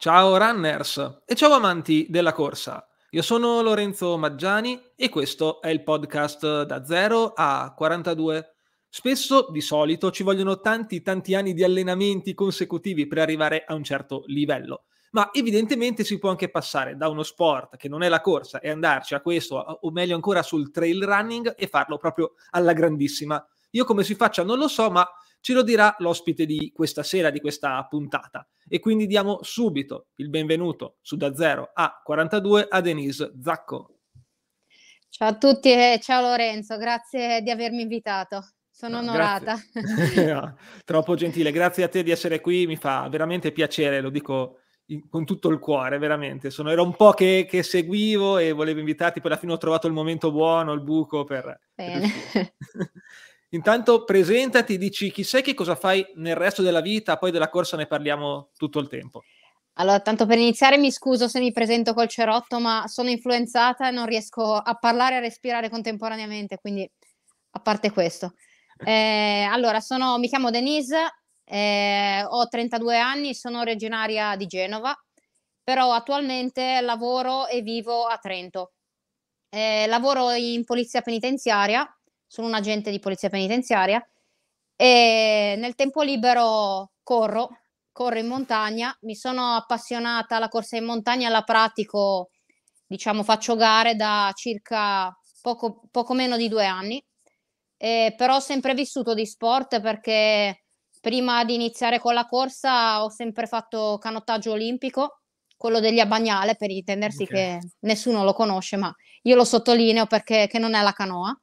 Ciao runners e ciao amanti della corsa. Io sono Lorenzo Maggiani e questo è il podcast da 0 a 42. Spesso, di solito, ci vogliono tanti tanti anni di allenamenti consecutivi per arrivare a un certo livello. Ma evidentemente si può anche passare da uno sport che non è la corsa e andarci a questo, o meglio ancora sul trail running e farlo proprio alla grandissima. Io come si faccia non lo so, ma ce lo dirà l'ospite di questa sera, di questa puntata. E quindi diamo subito il benvenuto su Da Zero a 42 a Denise Zacco. Ciao a tutti e ciao Lorenzo, grazie di avermi invitato. Sono no, ah, onorata. no, troppo gentile, grazie a te di essere qui, mi fa veramente piacere, lo dico in, con tutto il cuore, veramente. Sono, era un po' che, che, seguivo e volevo invitarti, poi alla fine ho trovato il momento buono, il buco per... Bene. Per Intanto presentati, dici chi sei, che cosa fai nel resto della vita, poi della corsa ne parliamo tutto il tempo. Allora, tanto per iniziare mi scuso se mi presento col cerotto, ma sono influenzata e non riesco a parlare e a respirare contemporaneamente, quindi a parte questo. Eh, allora, sono, mi chiamo Denise, eh, ho 32 anni, sono originaria di Genova, però attualmente lavoro e vivo a Trento. Eh, lavoro in polizia penitenziaria sono un agente di polizia penitenziaria e nel tempo libero corro, corro in montagna, mi sono appassionata alla corsa in montagna, la pratico, diciamo faccio gare da circa poco, poco meno di due anni, eh, però ho sempre vissuto di sport perché prima di iniziare con la corsa ho sempre fatto canottaggio olimpico, quello degli Abagnale per intendersi okay. che nessuno lo conosce, ma io lo sottolineo perché non è la canoa.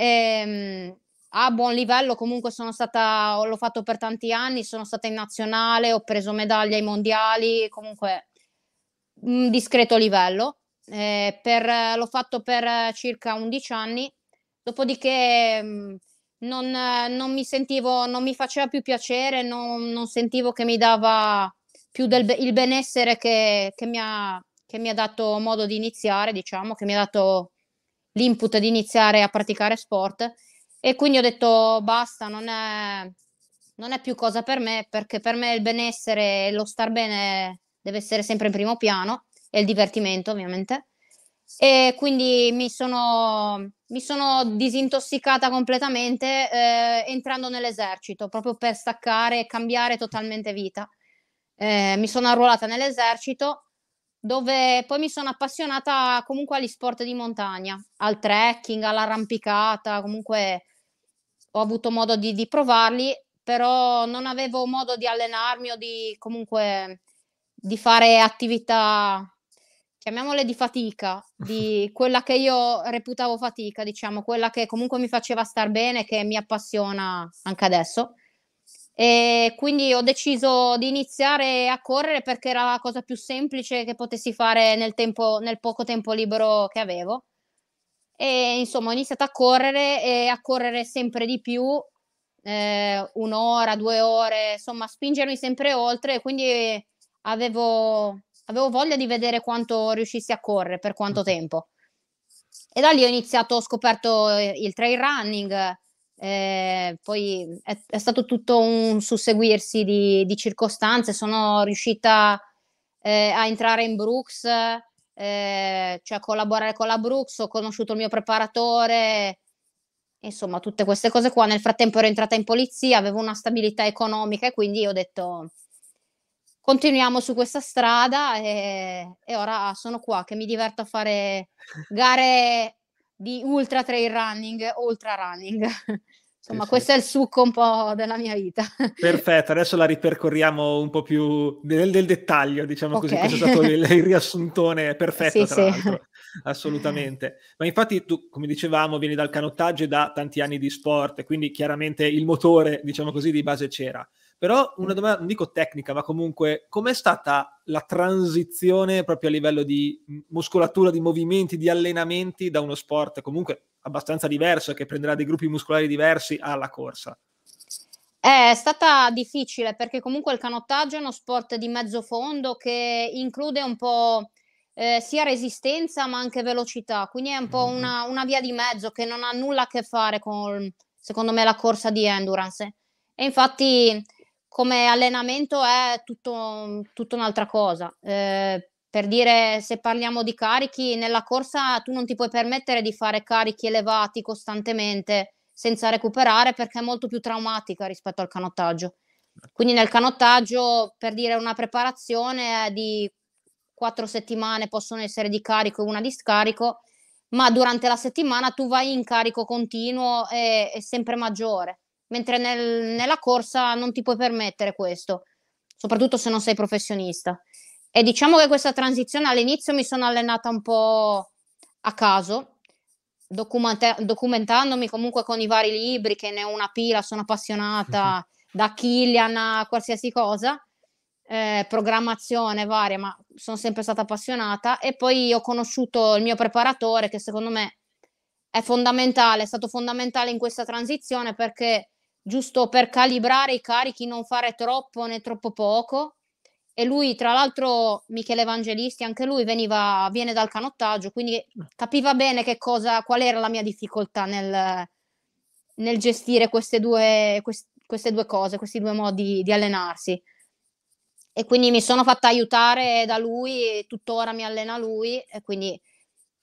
Ehm, a buon livello, comunque sono stata, l'ho fatto per tanti anni, sono stata in nazionale, ho preso medaglie ai mondiali, comunque un discreto livello. Eh, per, l'ho fatto per circa 11 anni, dopodiché mm, non, non, mi sentivo, non mi faceva più piacere, non, non sentivo che mi dava più del, il benessere che, che, mi ha, che mi ha dato modo di iniziare, diciamo, che mi ha dato l'input di iniziare a praticare sport e quindi ho detto basta, non è, non è più cosa per me perché per me il benessere e lo star bene deve essere sempre in primo piano e il divertimento ovviamente e quindi mi sono, mi sono disintossicata completamente eh, entrando nell'esercito proprio per staccare e cambiare totalmente vita. Eh, mi sono arruolata nell'esercito dove poi mi sono appassionata comunque agli sport di montagna, al trekking, all'arrampicata, comunque ho avuto modo di, di provarli, però non avevo modo di allenarmi o di comunque di fare attività, chiamiamole di fatica, di quella che io reputavo fatica, diciamo, quella che comunque mi faceva star bene, e che mi appassiona anche adesso. E quindi ho deciso di iniziare a correre perché era la cosa più semplice che potessi fare nel, tempo, nel poco tempo libero che avevo. E insomma ho iniziato a correre e a correre sempre di più, eh, un'ora, due ore, insomma spingermi sempre oltre. Quindi avevo, avevo voglia di vedere quanto riuscissi a correre, per quanto mm. tempo. E da lì ho iniziato, ho scoperto eh, il trail running eh, poi è, è, stato tutto un susseguirsi di, di circostanze, sono riuscita eh, a entrare in Brooks, eh, cioè a collaborare con la Brooks, ho conosciuto il mio preparatore, insomma tutte queste cose qua. Nel frattempo ero entrata in polizia, avevo una stabilità economica e quindi ho detto continuiamo su questa strada e, e ora sono qua che mi diverto a fare gare di ultra trail running, ultra running. Insomma, sì, questo sì. è il succo un po' della mia vita. Perfetto, adesso la ripercorriamo un po' più nel, nel dettaglio, diciamo okay. così, questo è stato il, il riassuntone perfetto, sì, assolutamente. Ma infatti tu, come dicevamo, vieni dal canottaggio e da tanti anni di sport, quindi chiaramente il motore, diciamo così, di base c'era. Però una domanda, non dico tecnica, ma comunque com'è stata la transizione proprio a livello di muscolatura, di movimenti, di allenamenti da uno sport comunque abbastanza diverso che prenderà dei gruppi muscolari diversi alla corsa? È stata difficile perché comunque il canottaggio è uno sport di mezzo fondo che include un po' eh, sia resistenza ma anche velocità, quindi è un po' mm-hmm. una, una, via di mezzo che non ha nulla a che fare con, secondo me, la corsa di endurance. E infatti come allenamento è tutto, tutto un'altra cosa. Eh, per dire, se parliamo di carichi, nella corsa tu non ti puoi permettere di fare carichi elevati costantemente senza recuperare perché è molto più traumatica rispetto al canottaggio. Ecco. Quindi nel canottaggio, per dire, una preparazione di quattro settimane possono essere di carico e una di scarico, ma durante la settimana tu vai in carico continuo e, e sempre maggiore mentre nel, nella corsa non ti puoi permettere questo, soprattutto se non sei professionista. E diciamo che questa transizione all'inizio mi sono allenata un po' a caso, documenta- documentandomi comunque con i vari libri, che ne ho una pila, sono appassionata mhm. da Killian a qualsiasi cosa, eh, programmazione varia, ma sono sempre stata appassionata. E poi ho conosciuto il mio preparatore, che secondo me è fondamentale, è stato fondamentale in questa transizione perché giusto per calibrare i carichi, non fare troppo né troppo poco. E lui, tra l'altro, Michele Evangelisti, anche lui veniva, viene dal canottaggio, quindi capiva bene che cosa, qual era la mia difficoltà nel, nel gestire queste due, quest, queste due, cose, questi due modi di allenarsi. E quindi mi sono fatta aiutare da lui, tuttora mi allena lui, e quindi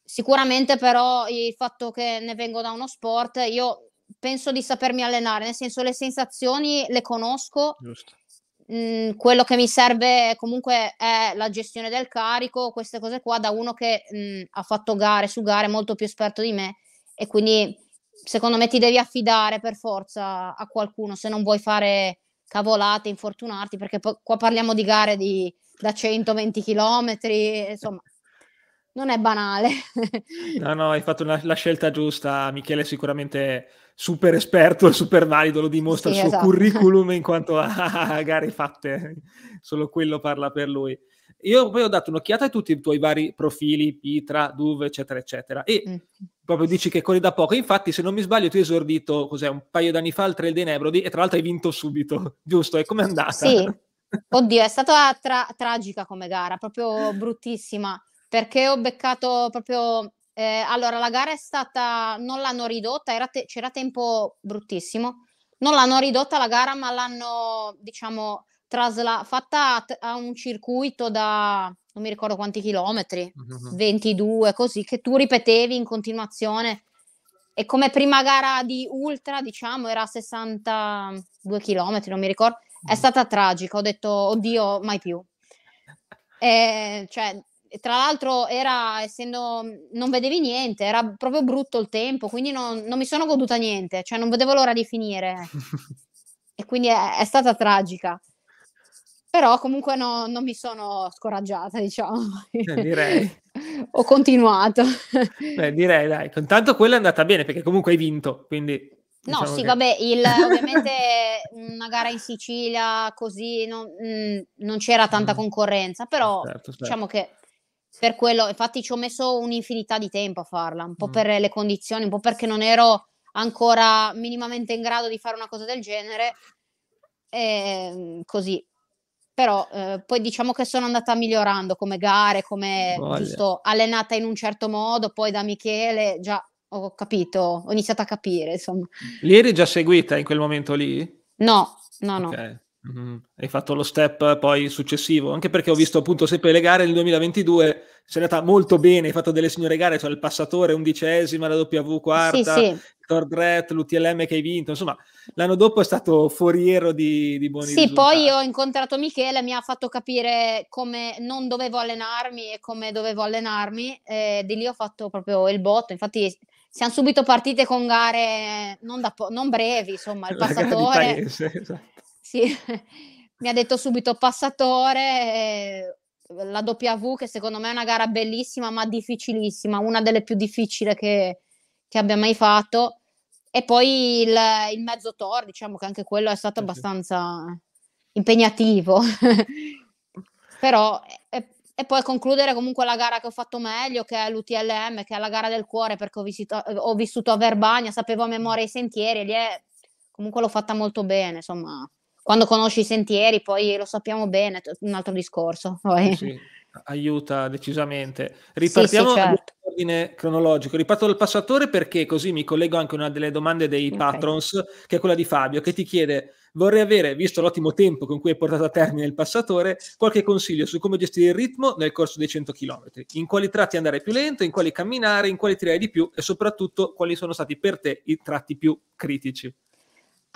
sicuramente però il fatto che ne vengo da uno sport, io penso di sapermi allenare, nel senso le sensazioni le conosco. Mm, quello che mi serve comunque è la gestione del carico, queste cose qua da uno che mm, ha fatto gare su gare molto più esperto di me e quindi secondo me ti devi affidare per forza a qualcuno se non vuoi fare cavolate, infortunarti, perché po- qua parliamo di gare di, da 120 km, insomma, non è banale. no, no, hai fatto una, la scelta giusta, Michele, sicuramente super esperto e super valido, lo dimostra sì, il suo esatto. curriculum in quanto a gare fatte, solo quello parla per lui. Io poi ho dato un'occhiata a tutti i tuoi vari profili, Pitra, Duve, eccetera, eccetera, e mm. proprio dici che corri da poco. Infatti, se non mi sbaglio, tu hai esordito cos'è, un paio d'anni fa al Trail dei Nebrodi e tra l'altro hai vinto subito, giusto? E come è andata? Sì, oddio, è stata tra- tragica come gara, proprio bruttissima, perché ho beccato proprio eh, allora, la gara è stata, non l'hanno ridotta, te, c'era tempo bruttissimo, non l'hanno ridotta la gara, ma l'hanno, diciamo, trasla- fatta a, a, un circuito da, non mi ricordo quanti chilometri, mm-hmm. uh-huh. 22, così, che tu ripetevi in continuazione. E come prima gara di ultra, diciamo, era 62 chilometri, non mi ricordo. È mm. stata tragica, ho detto, oddio, mai più. E, eh, cioè, tra l'altro era, essendo, non vedevi niente, era proprio brutto il tempo, quindi non, non mi sono goduta niente, cioè non vedevo l'ora di finire. e quindi è, è, stata tragica. Però comunque no, non mi sono scoraggiata, diciamo. Eh, direi. Ho continuato. Beh, direi, dai. Intanto quella è andata bene, perché comunque hai vinto, quindi... No, diciamo sì, che... vabbè, il, ovviamente una gara in Sicilia così no, mh, mm, non c'era tanta mm. concorrenza, però certo, certo. diciamo che per quello, infatti ci ho messo un'infinità di tempo a farla, un po' mm. per le condizioni, un po' perché non ero ancora minimamente in grado di fare una cosa del genere. E, ehm, così. Però eh, poi diciamo che sono andata migliorando come gare, come giusto allenata in un certo modo, poi da Michele già ho capito, ho iniziato a capire, insomma. Li eri già seguita in quel momento lì? No, no, okay. no. Mm, hai fatto lo step poi successivo, anche perché ho visto appunto sempre le gare nel 2022, sei andata molto bene, hai fatto delle signore gare, cioè il passatore undicesima, la W quarta, sì, sì. Tordret, l'UTLM che hai vinto, insomma l'anno dopo è stato foriero di, di buoni sì, risultati. Sì, poi ho incontrato Michele, mi ha fatto capire come non dovevo allenarmi e come dovevo allenarmi, e di lì ho fatto proprio il botto, infatti siamo subito partite con gare non, da po- non brevi, insomma il passatore... Esatto. Sì, mi ha detto subito passatore, eh, la W che secondo me è una gara bellissima ma difficilissima, una delle più difficili che, che abbia mai fatto. E poi il, il mezzo Tor, diciamo che anche quello è stato abbastanza impegnativo. Però, e, e, poi concludere comunque la gara che ho fatto meglio, che è l'UTLM, che è la gara del cuore, perché ho, visito, ho vissuto a Verbania, sapevo a memoria i sentieri, e lì è, comunque l'ho fatta molto bene, insomma, quando conosci i sentieri, poi lo sappiamo bene, un altro discorso. Sì, aiuta decisamente. Ripartiamo sì, sì, certo. ordine cronologico. Riparto dal passatore perché così mi collego anche a una delle domande dei okay. patrons, che è quella di Fabio, che ti chiede vorrei avere, visto l'ottimo tempo con cui hai portato a termine il passatore, qualche consiglio su come gestire il ritmo nel corso dei 100 km, in quali tratti andare più lento, in quali camminare, in quali tirare di più e soprattutto quali sono stati per te i tratti più critici.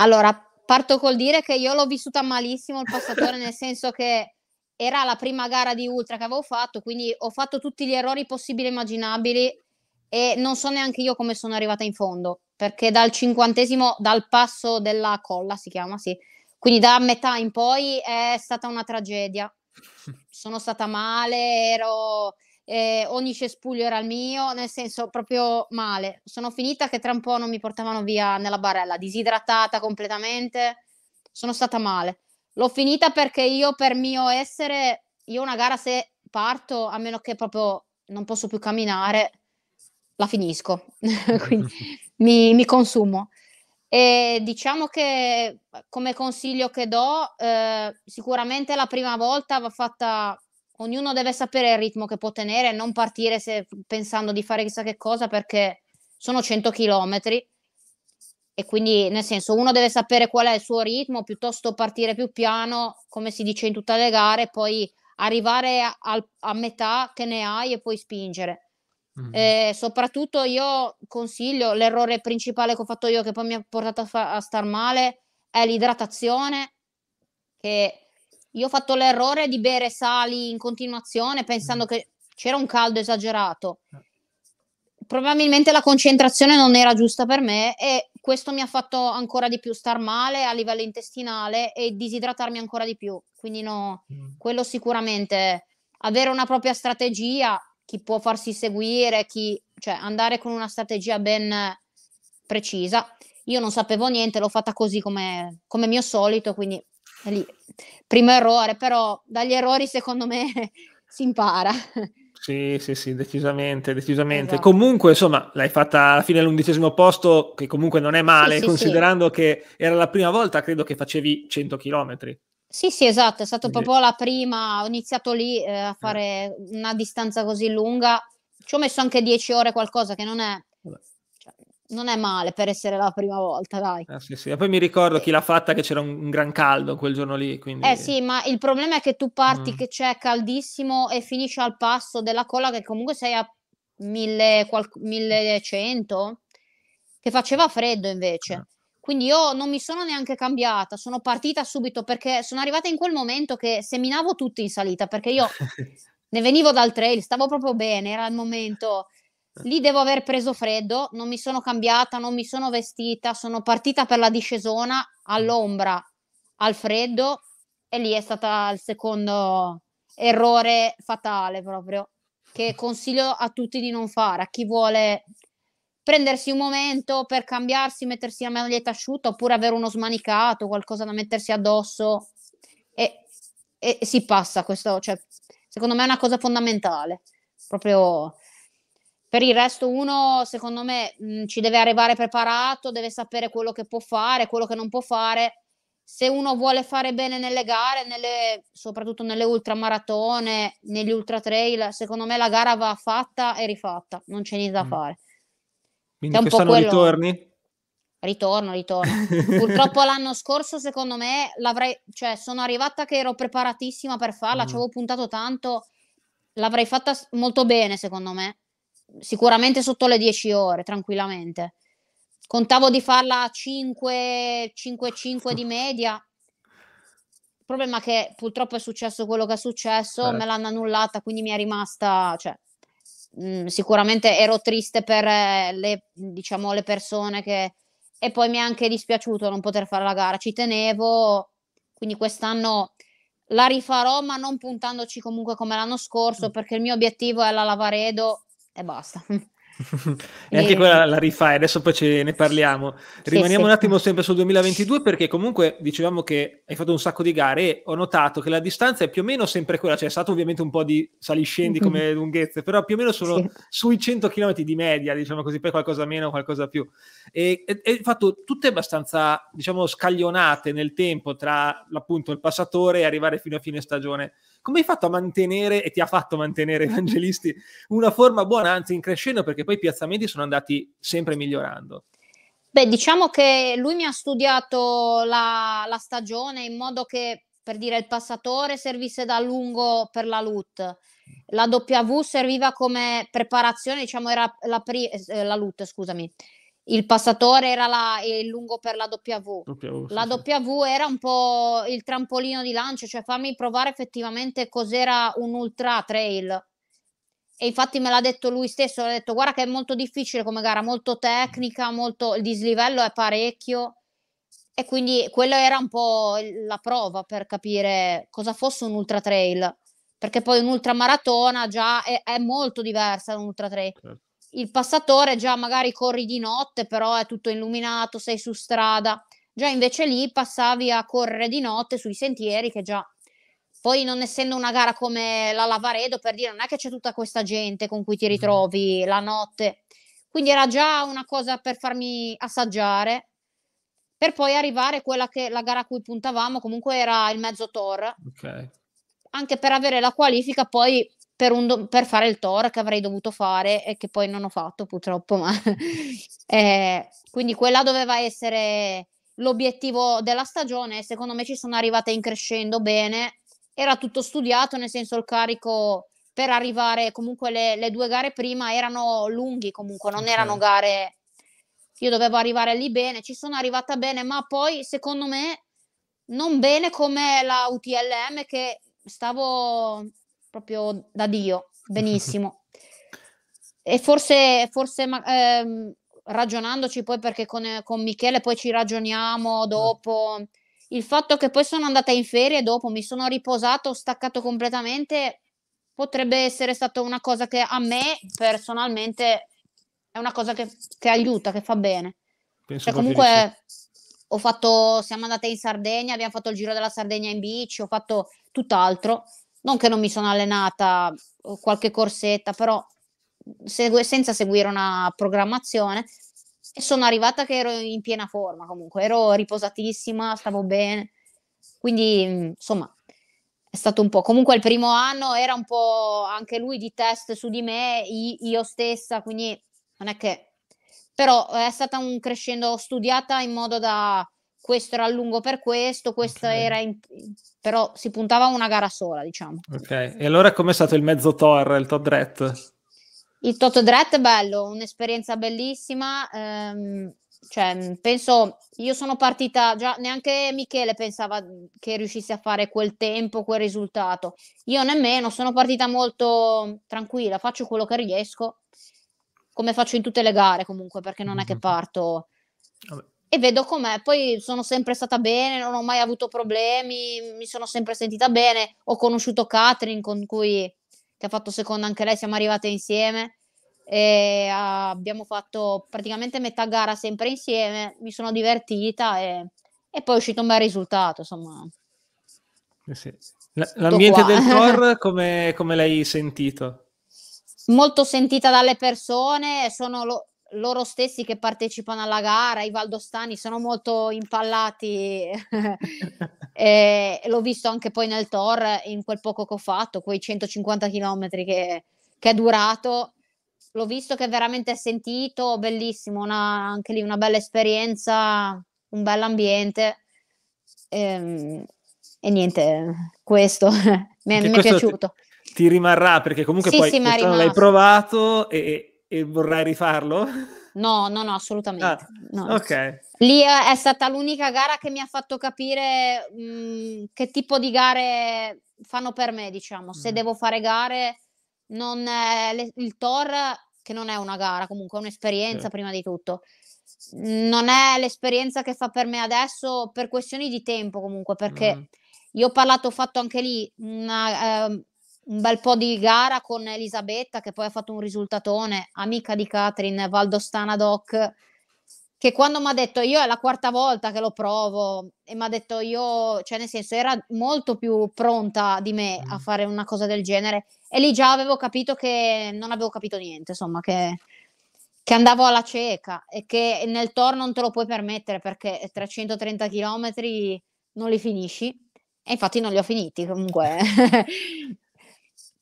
Allora, parto col dire che io l'ho vissuta malissimo il passatore, nel senso che era la prima gara di ultra che avevo fatto, quindi ho fatto tutti gli errori possibili e immaginabili e non so neanche io come sono arrivata in fondo, perché dal cinquantesimo, dal passo della colla si chiama, sì, quindi da metà in poi è stata una tragedia. Sono stata male, ero eh, ogni cespuglio era il mio, nel senso proprio male. Sono finita che tra un po' non mi portavano via nella barella, disidratata completamente, sono stata male. L'ho finita perché io per mio essere, io una gara se parto, a meno che proprio non posso più camminare, la finisco, quindi mi, mi, consumo. E diciamo che come consiglio che do, eh, sicuramente la prima volta va fatta ognuno deve sapere il ritmo che può tenere e non partire se, pensando di fare chissà che cosa perché sono 100 km e quindi nel senso uno deve sapere qual è il suo ritmo piuttosto partire più piano come si dice in tutte le gare e poi arrivare a, a, metà che ne hai e poi spingere mm-hmm. e eh, soprattutto io consiglio l'errore principale che ho fatto io che poi mi ha portato a, fa- a star male è l'idratazione che io ho fatto l'errore di bere sali in continuazione pensando mm. che c'era un caldo esagerato. Eh. Probabilmente la concentrazione non era giusta per me e questo mi ha fatto ancora di più star male a livello intestinale e disidratarmi ancora di più. Quindi no, mm. quello sicuramente avere una propria strategia, chi può farsi seguire, chi cioè andare con una strategia ben precisa. Io non sapevo niente, l'ho fatta così come, come mio solito, quindi lì. Primo errore, però dagli errori secondo me si impara. Sì, sì, sì, decisamente, decisamente. Esatto. Comunque, insomma, l'hai fatta alla fine all'undicesimo posto, che comunque non è male, sì, considerando sì. che era la prima volta, credo, che facevi 100 km. Sì, sì, esatto, è stata Quindi... proprio la prima, ho iniziato lì eh, a eh. fare eh. una distanza così lunga, ci ho messo anche 10 ore qualcosa che non è non è male per essere la prima volta, dai. Ah, sì, sì. E poi mi ricordo eh. chi l'ha fatta che c'era un, un gran caldo quel giorno lì. Quindi... Eh sì, ma il problema è che tu parti mm. che c'è caldissimo e finisci al passo della colla che comunque sei a 1000, qual- 1100, che faceva freddo invece. Ah. Quindi io non mi sono neanche cambiata, sono partita subito perché sono arrivata in quel momento che seminavo tutto in salita perché io ne venivo dal trail, stavo proprio bene, era il momento Lì devo aver preso freddo, non mi sono cambiata, non mi sono vestita, sono partita per la discesona all'ombra, al freddo e lì è stato il secondo errore fatale proprio che consiglio a tutti di non fare, a chi vuole prendersi un momento per cambiarsi, mettersi la maglietta asciutta oppure avere uno smanicato, qualcosa da mettersi addosso e, e si passa questo, cioè, secondo me è una cosa fondamentale, proprio per il resto uno, secondo me, mh, ci deve arrivare preparato, deve sapere quello che può fare, quello che non può fare. Se uno vuole fare bene nelle gare, nelle, soprattutto nelle ultramaratone, negli ultra trail, secondo me la gara va fatta e rifatta, non c'è niente da mm. fare. Quindi è un quest'anno quello... ritorni? Ritorno, ritorno. Purtroppo l'anno scorso, secondo me, l'avrei, cioè, sono arrivata che ero preparatissima per farla, mm. ci avevo puntato tanto, l'avrei fatta molto bene, secondo me sicuramente sotto le 10 ore, tranquillamente. Contavo di farla a 5, 5, di media. Il problema è che purtroppo è successo quello che è successo, eh. me certo. l'hanno annullata, quindi mi è rimasta, cioè, mh, mm, sicuramente ero triste per eh, le, diciamo, le persone che... E poi mi è anche dispiaciuto non poter fare la gara, ci tenevo, quindi quest'anno la rifarò, ma non puntandoci comunque come l'anno scorso, mm. perché il mio obiettivo è la Lavaredo e basta. e anche quella la rifai, adesso poi ce ne parliamo. Rimaniamo sì, un attimo sempre sul 2022 perché comunque dicevamo che hai fatto un sacco di gare e ho notato che la distanza è più o meno sempre quella, cioè è stato ovviamente un po' di saliscendi come lunghezze, però più o meno sono sì. sui 100 km di media, diciamo così, poi qualcosa meno, qualcosa più. E hai fatto tutte abbastanza, diciamo, scaglionate nel tempo tra appunto il passatore e arrivare fino a fine stagione come hai fatto a mantenere, e ti ha fatto mantenere Evangelisti, una forma buona, anzi in crescendo, perché poi i piazzamenti sono andati sempre migliorando? Beh, diciamo che lui mi ha studiato la, la stagione in modo che, per dire, il passatore servisse da lungo per la LUT. La W serviva come preparazione, diciamo, era la, pri- eh, la LUT, scusami, il passatore era la, il lungo per la W. w la sì, W era un po' il trampolino di lancio, cioè fammi provare effettivamente cos'era un ultra trail. E infatti me l'ha detto lui stesso, ha detto guarda che è molto difficile come gara, molto tecnica, molto, il dislivello è parecchio. E quindi quella era un po' la prova per capire cosa fosse un ultra trail, perché poi un'ultramaratona già è, è molto diversa da un ultra trail. Certo il passatore già magari corri di notte, però è tutto illuminato, sei su strada. Già invece lì passavi a correre di notte sui sentieri che già poi non essendo una gara come la Lavaredo, per dire, non è che c'è tutta questa gente con cui ti mhm. ritrovi la notte. Quindi era già una cosa per farmi assaggiare, per poi arrivare quella che la gara a cui puntavamo, comunque era il mezzo Tor. Okay. Anche per avere la qualifica poi per, do- per, fare il Thor che avrei dovuto fare e che poi non ho fatto purtroppo. Ma... eh, quindi quella doveva essere l'obiettivo della stagione secondo me ci sono arrivate in crescendo bene. Era tutto studiato, nel senso il carico per arrivare comunque le, le due gare prima erano lunghi comunque, non okay. erano gare... Io dovevo arrivare lì bene, ci sono arrivata bene, ma poi secondo me non bene come la UTLM che stavo proprio da Dio, benissimo. e forse, forse ma, ehm, ragionandoci poi, perché con, con, Michele poi ci ragioniamo dopo, il fatto che poi sono andata in ferie dopo, mi sono riposato, staccato completamente, potrebbe essere stata una cosa che a me personalmente è una cosa che, che aiuta, che fa bene. Penso cioè, comunque ho fatto, siamo andate in Sardegna, abbiamo fatto il giro della Sardegna in bici, ho fatto tutt'altro non che non mi sono allenata uh, qualche corsetta, però mm, segu- senza seguire una programmazione. E sono arrivata che ero in piena forma comunque, ero riposatissima, stavo bene. Quindi, mm, insomma, è stato un po'. Comunque il primo anno era un po' anche lui di test su di me, io stessa, quindi non è che... Però è stata un crescendo studiata in modo da questo era lungo per questo, questo okay. era in... però si puntava a una gara sola, diciamo. Ok, e allora com'è stato il mezzo Tor, il Todret? Il Totodret è bello, un'esperienza bellissima. Ehm, cioè, penso, io sono partita già, neanche Michele pensava che riuscisse a fare quel tempo, quel risultato. Io nemmeno, sono partita molto tranquilla, faccio quello che riesco, come faccio in tutte le gare comunque, perché non mm-hmm. è che mhm. parto. Vabbè e vedo com'è. Poi sono sempre stata bene, non ho mai avuto problemi, mi sono sempre sentita bene. Ho conosciuto Katrin con cui che ha fatto seconda anche lei, siamo arrivate insieme e ah, abbiamo fatto praticamente metà gara sempre insieme, mi sono divertita e, e poi è uscito un bel risultato, insomma. Eh sì. L- l'ambiente del Tor come, come l'hai sentito? Molto sentita dalle persone, sono lo- loro stessi che partecipano alla gara, i valdostani, sono molto impallati. e l'ho visto anche poi nel Tor, in quel poco che ho fatto, quei 150 km che, che è durato. L'ho visto che è veramente sentito, bellissimo, una, anche lì una bella esperienza, un bel ambiente. E, ehm, e, niente, questo mi, è, mi questo piaciuto. Ti, ti rimarrà perché comunque sì, poi sì, l'hai provato e, e vorrai rifarlo? No, no, no, assolutamente. Ah, no. Ok. Lì eh, è stata l'unica gara che mi ha fatto capire mh, mm, che tipo di gare fanno per me, diciamo. Se mm. devo fare gare, non, le, il Tor, che non è una gara, comunque è un'esperienza mm. prima di tutto. Non è l'esperienza che fa per me adesso per questioni di tempo comunque, perché mm. io ho parlato, ho fatto anche lì una, ehm, un bel po' di gara con Elisabetta che poi ha fatto un risultatone, amica di Katrin, Valdostana Doc, che quando mi ha detto io è la quarta volta che lo provo e mi ha detto io, cioè nel senso era molto più pronta di me a mm. fare una cosa del genere e lì già avevo capito che non avevo capito niente, insomma che, che andavo alla cieca e che nel Tor non te lo puoi permettere perché 330 km non li finisci e infatti non li ho finiti comunque.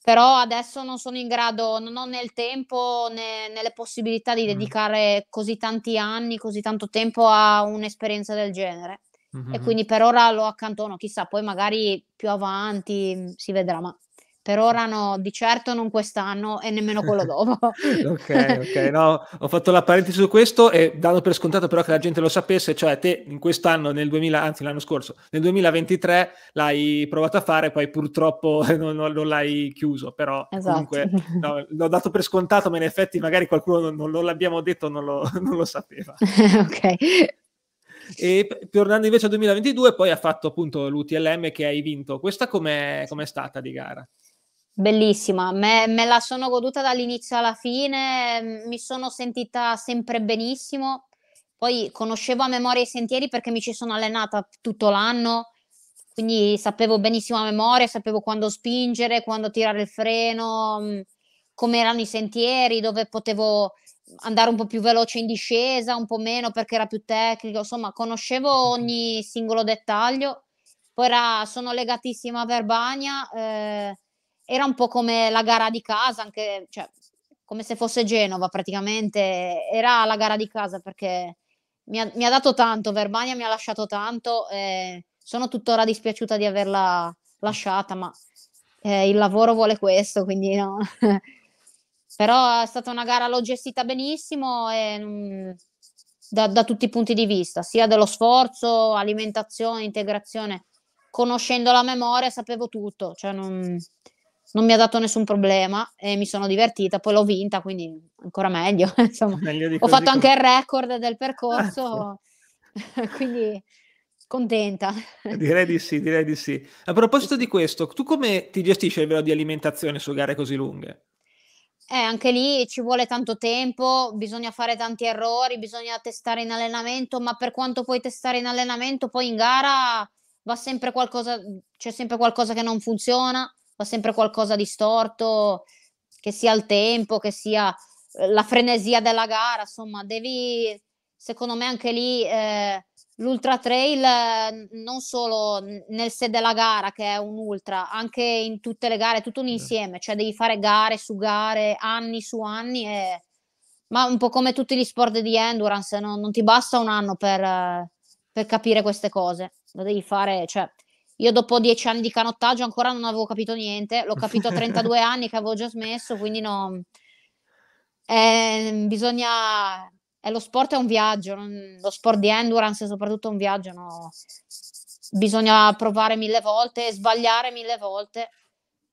però adesso non sono in grado, non ho nel tempo né, nelle possibilità di dedicare mm. così tanti anni, così tanto tempo a un'esperienza del genere. Mm-hmm. E quindi per ora lo accantono, chissà, poi magari più avanti si vedrà, ma per ora no, di certo non quest'anno e nemmeno quello dopo. ok, ok, no, ho fatto la parentesi su questo e dando per scontato però che la gente lo sapesse, cioè te in quest'anno, nel 2000, anzi l'anno scorso, nel 2023 l'hai provato a fare, poi purtroppo non, non, non l'hai chiuso, però esatto. comunque no, l'ho dato per scontato, ma in effetti magari qualcuno non, non, non l'abbiamo detto, non lo, non lo sapeva. ok. E tornando invece al 2022, poi ha fatto appunto l'UTLM che hai vinto. Questa com'è, com'è stata di gara? Bellissima, me, me, la sono goduta dall'inizio alla fine, mi sono sentita sempre benissimo, poi conoscevo a memoria i sentieri perché mi ci sono allenata tutto l'anno, quindi sapevo benissimo a memoria, sapevo quando spingere, quando tirare il freno, mm, come erano i sentieri, dove potevo andare un po' più veloce in discesa, un po' meno perché era più tecnico, insomma conoscevo mm-hmm. ogni singolo dettaglio, poi era, sono legatissima a Verbania. Eh, era un po' come la gara di casa, anche, cioè, come se fosse Genova praticamente, era la gara di casa perché mi ha, mi ha dato tanto, Verbania mi ha lasciato tanto e sono tuttora dispiaciuta di averla lasciata, ma eh, il lavoro vuole questo, quindi no. Però è stata una gara, l'ho gestita benissimo e, mm, da, da tutti i punti di vista, sia dello sforzo, alimentazione, integrazione. Conoscendo la memoria sapevo tutto, cioè non, non mi ha dato nessun problema e mi sono divertita, poi l'ho vinta, quindi ancora meglio. Insomma, meglio ho fatto anche il record del percorso, ah, quindi contenta. Direi di sì, direi di sì. A proposito di questo, tu come ti gestisci a livello di alimentazione su gare così lunghe? Eh, anche lì ci vuole tanto tempo, bisogna fare tanti errori, bisogna testare in allenamento, ma per quanto puoi testare in allenamento, poi in gara va sempre qualcosa, c'è sempre qualcosa che non funziona ho sempre qualcosa di storto, che sia il tempo, che sia eh, la frenesia della gara, insomma, devi, secondo me anche lì eh, l'ultra trail non solo nel sé della gara che è un ultra, anche in tutte le gare, tutto un insieme, cioè devi fare gare su gare, anni su anni e ma un po' come tutti gli sport di endurance, no? non ti basta un anno per, per, capire queste cose, lo devi fare, cioè io dopo dieci anni di canottaggio ancora non avevo capito niente, l'ho capito a 32 anni che avevo già smesso, quindi no. Eh, bisogna... Eh, lo sport è un viaggio, non... lo sport di endurance è soprattutto un viaggio, no. Bisogna provare mille volte, sbagliare mille volte.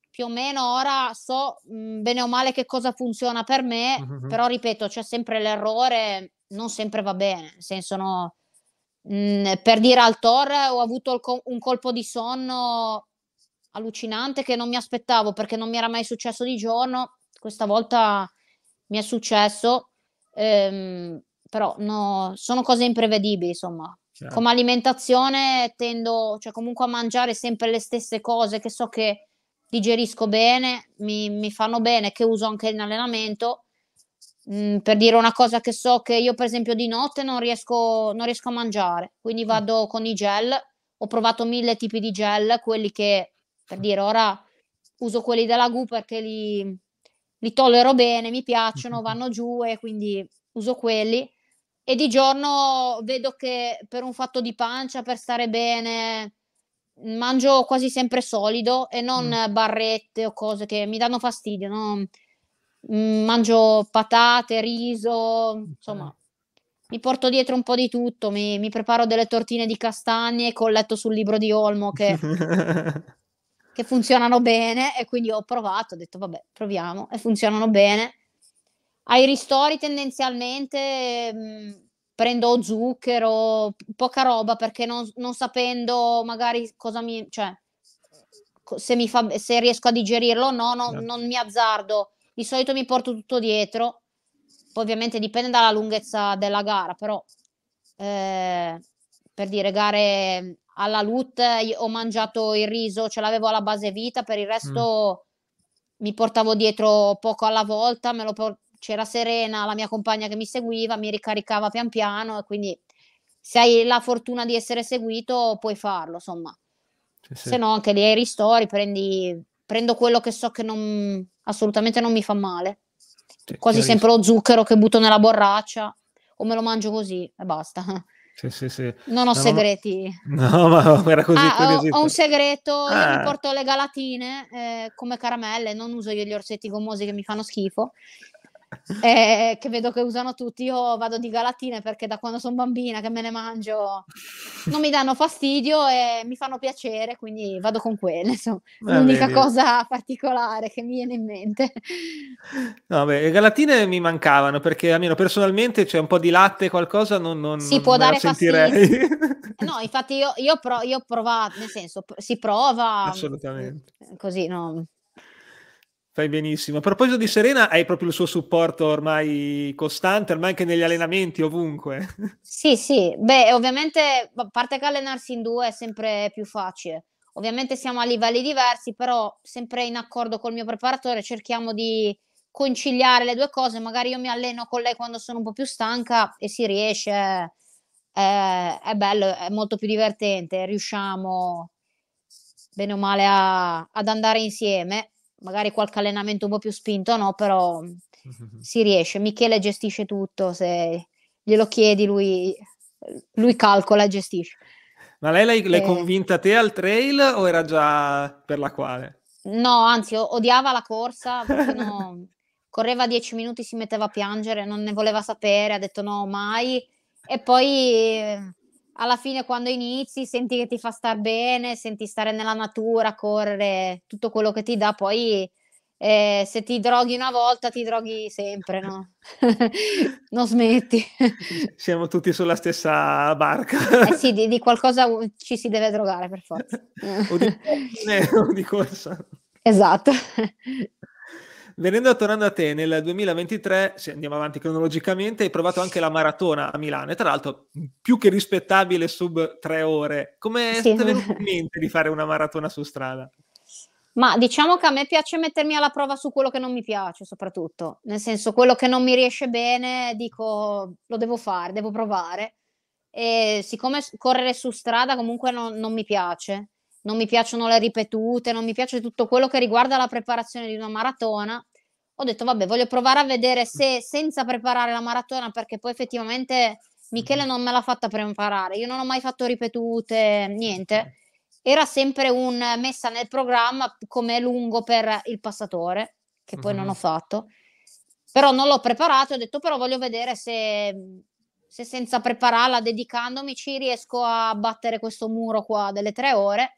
Più o meno ora so mh, bene o male che cosa funziona per me, mm-hmm. però ripeto, c'è sempre l'errore, non sempre va bene, nel senso no Mm, per dire al Thor ho avuto co- un colpo di sonno allucinante che non mi aspettavo perché non mi era mai successo di giorno. Questa volta mi è successo, ehm, però no, sono cose imprevedibili, insomma. Certo. Come alimentazione tendo, cioè comunque a mangiare sempre le stesse cose che so che digerisco bene, mi, mi fanno bene, che uso anche in allenamento mh, mm, per dire una cosa che so che io per esempio di notte non riesco, non riesco a mangiare, quindi mm. vado con i gel, ho provato mille tipi di gel, quelli che per dire ora uso quelli della Gu perché li, li tollero bene, mi piacciono, vanno giù e quindi uso quelli e di giorno vedo che per un fatto di pancia, per stare bene, mangio quasi sempre solido e non mm. barrette o cose che mi danno fastidio. No? Mm, mangio patate, riso, insomma, mi porto dietro un po' di tutto, mi, mi preparo delle tortine di castagne, colletto sul libro di Olmo che, che funzionano bene e quindi ho provato, ho detto vabbè, proviamo e funzionano bene. Ai ristori tendenzialmente mh, mm, prendo zucchero, poca roba perché non, non sapendo magari cosa mi... Cioè, se, mi fa, se riesco a digerirlo o no, no, esatto. non mi azzardo di solito mi porto tutto dietro, poi ovviamente dipende dalla lunghezza della gara, però eh, per dire gare alla LUT ho mangiato il riso, ce l'avevo alla base vita, per il resto mm. mi portavo dietro poco alla volta, por- c'era Serena, la mia compagna che mi seguiva, mi ricaricava pian piano e quindi se hai la fortuna di essere seguito puoi farlo, insomma. Sì, sì. Se no anche lì ai ristori prendi, prendo quello che so che non, assolutamente non mi fa male. Sì, Quasi sempre lo zucchero che butto nella borraccia o me lo mangio così e basta. Sì, sì, sì. Non ho no, segreti. No, ma era così. Ah, ho, ho, un segreto, ah. mi porto le galatine eh, come caramelle, non uso io gli orsetti gommosi che mi fanno schifo. Eh, eh, che vedo che usano tutti. Io vado di galatine perché da quando sono bambina che me ne mangio non mi danno fastidio e mi fanno piacere, quindi vado con quelle. Insomma. Ah, L'unica vedi. cosa particolare che mi viene in mente. No, beh, le galatine mi mancavano perché almeno personalmente c'è cioè un po' di latte, qualcosa non, non, si non può dare fastidio. no, infatti io, io, pro, io ho nel senso, si prova. Assolutamente. Così, no Fai benissimo. A proposito di Serena, hai proprio il suo supporto ormai costante, ormai anche negli allenamenti, ovunque. Sì, sì. Beh, ovviamente, a parte che allenarsi in due è sempre più facile. Ovviamente siamo a livelli diversi, però sempre in accordo col mio preparatore cerchiamo di conciliare le due cose. Magari io mi alleno con lei quando sono un po' più stanca e si riesce. È, eh, è bello, è molto più divertente. Riusciamo bene o male a, ad andare insieme magari qualche allenamento un po' più spinto, no, però si riesce. Michele gestisce tutto, se glielo chiedi lui, lui calcola e gestisce. Ma lei l'hai, l'hai e... Eh. convinta te al trail o era già per la quale? No, anzi, odiava la corsa, no, correva dieci minuti, si metteva a piangere, non ne voleva sapere, ha detto no, mai. E poi alla fine quando inizi senti che ti fa star bene, senti stare nella natura, correre, tutto quello che ti dà, poi eh, se ti droghi una volta ti droghi sempre, no? non smetti. Siamo tutti sulla stessa barca. eh sì, di, di, qualcosa ci si deve drogare per forza. o, di, o di corsa. Esatto. Venendo tornando a te, nel 2023, se andiamo avanti cronologicamente, hai provato anche la maratona a Milano e tra l'altro più che rispettabile sub tre ore. Come sì. ti è venuto in mente di fare una maratona su strada? Ma diciamo che a me piace mettermi alla prova su quello che non mi piace, soprattutto. Nel senso, quello che non mi riesce bene, dico lo devo fare, devo provare. E siccome correre su strada comunque non, non mi piace, non mi piacciono le ripetute, non mi piace tutto quello che riguarda la preparazione di una maratona. Ho detto, vabbè, voglio provare a vedere se senza preparare la maratona, perché poi effettivamente Michele mm-hmm. non me l'ha fatta preparare, io non ho mai fatto ripetute, niente. Era sempre un messa nel programma come lungo per il passatore, che poi mm. non ho mm-hmm. fatto. Però non l'ho preparato, ho detto, però voglio vedere se se senza prepararla, dedicandomi, ci riesco a battere questo muro qua delle tre ore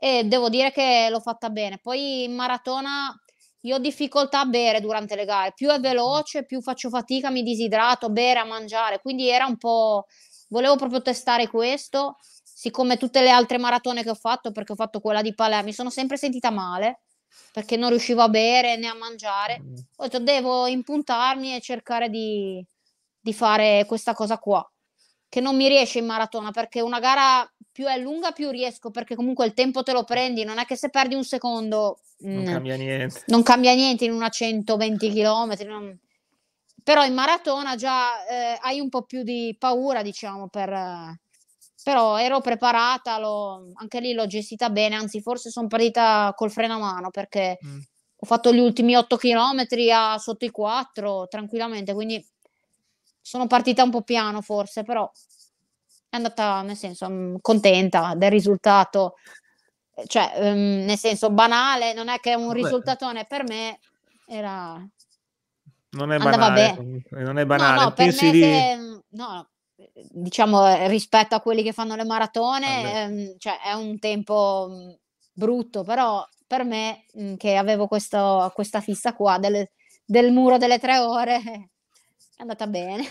e devo dire che l'ho fatta bene. Poi in maratona io ho difficoltà a bere durante le gare, più è mm. veloce, più faccio fatica, mi disidrato, bere, a mangiare, quindi era un po'... volevo proprio testare questo, siccome tutte le altre maratone che ho fatto, perché ho fatto quella di Palermo, mi sono sempre sentita male, perché non riuscivo a bere né a mangiare, mm. ho detto devo impuntarmi e cercare di, di fare questa cosa qua, che non mi riesce in maratona, perché una gara più è lunga più riesco perché comunque il tempo te lo prendi, non è che se perdi un secondo non mh, mm, cambia niente. Non cambia niente in una 120 km. Non... Però in maratona già eh, hai un po' più di paura, diciamo, per... però ero preparata, l'ho... anche lì l'ho gestita bene, anzi forse sono partita col freno a mano perché mm. ho fatto gli ultimi 8 km a sotto i 4 tranquillamente, quindi sono partita un po' piano forse, però è andata, nel senso, mh, mm, contenta del risultato. Cioè, mh, mm, nel senso, banale, non è che un risultatone per me era... Non è banale, Andava non è banale. No, no, per me di... se, mm, no, diciamo, rispetto a quelli che fanno le maratone, ehm, cioè, è un tempo brutto, però per me, mh, che avevo questo, questa fissa qua del, del muro delle tre ore... È andata bene.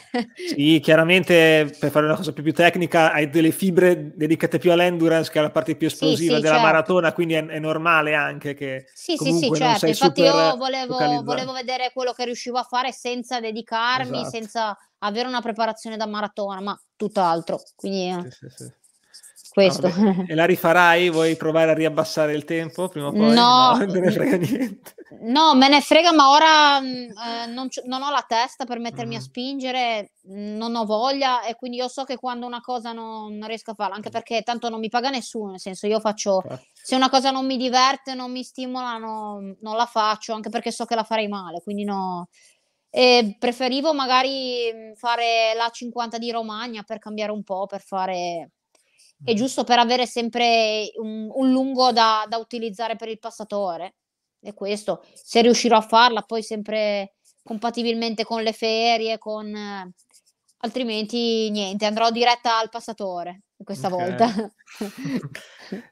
sì, chiaramente per fare una cosa più, più, tecnica hai delle fibre dedicate più all'endurance che è la parte più esplosiva sì, sì, della certo. maratona, quindi è, è, normale anche che... Sì, sì, sì, certo. Infatti io volevo, volevo, vedere quello che riuscivo a fare senza dedicarmi, esatto. senza avere una preparazione da maratona, ma tutt'altro. Quindi... Eh. Sì, sì, sì questo. Ah, e la rifarai? Vuoi provare a riabbassare il tempo prima o poi? No, no non ne frega niente. No, me ne frega, ma ora mm, eh, non, non, ho la testa per mettermi mm. a spingere, non ho voglia e quindi io so che quando una cosa non, non riesco a farla, anche mm. perché tanto non mi paga nessuno, nel senso io faccio, certo. se una cosa non mi diverte, non mi stimola, no, non la faccio, anche perché so che la farei male, quindi no. E preferivo magari mm, fare la 50 di Romagna per cambiare un po', per fare è giusto per avere sempre un, un lungo da, da, utilizzare per il passatore. E questo, se riuscirò a farla, poi sempre compatibilmente con le ferie, con... Eh, altrimenti niente, andrò diretta al passatore questa okay. volta.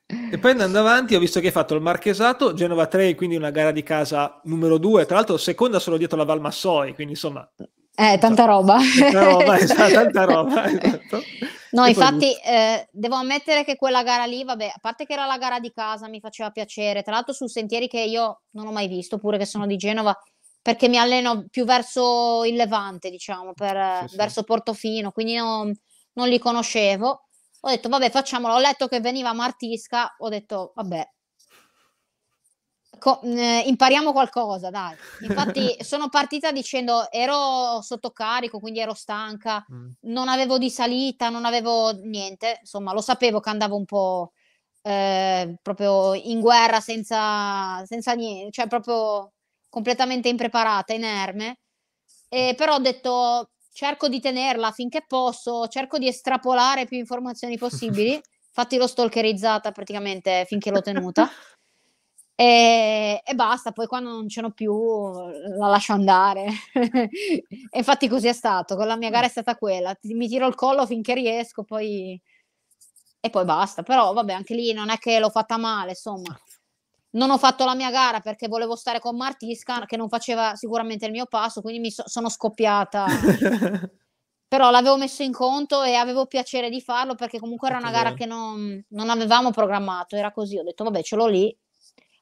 e poi andando avanti, ho visto che hai fatto il Marchesato, Genova 3, quindi una gara di casa numero 2, tra l'altro seconda solo dietro la Valmassoi, quindi insomma... Eh, tanta roba. Tanta roba, esatto, tanta roba, esatto. No, infatti eh, devo ammettere che quella gara lì, vabbè, a parte che era la gara di casa, mi faceva piacere. Tra l'altro su sentieri che io non ho mai visto, pure che sono di Genova, perché mi alleno più verso il Levante, diciamo, per, sì, sì. verso Portofino, quindi no, non li conoscevo. Ho detto, vabbè, facciamolo. Ho letto che veniva Martisca, ho detto, vabbè, Co- eh, impariamo qualcosa, dai. Infatti sono partita dicendo ero sotto carico, quindi ero stanca, mm. non avevo di salita, non avevo niente, insomma lo sapevo che andavo un po' eh, proprio in guerra senza, senza niente, cioè proprio completamente impreparata, inerme. E mm. però ho detto cerco di tenerla finché posso, cerco di estrapolare più informazioni possibili. Infatti l'ho stalkerizzata praticamente finché l'ho tenuta. E, e, basta, poi quando non ce n'ho più eh, la lascio andare. e infatti così è stato, la mia ah. gara è stata quella, mi tiro il collo finché riesco, poi... E poi basta, però vabbè, anche lì non è che l'ho fatta male, insomma. Non ho fatto la mia gara perché volevo stare con Martisca, che non faceva sicuramente il mio passo, quindi mi so- sono scoppiata. però l'avevo messo in conto e avevo piacere di farlo perché comunque era una gara che non, non avevamo programmato, era così, ho detto vabbè ce l'ho lì,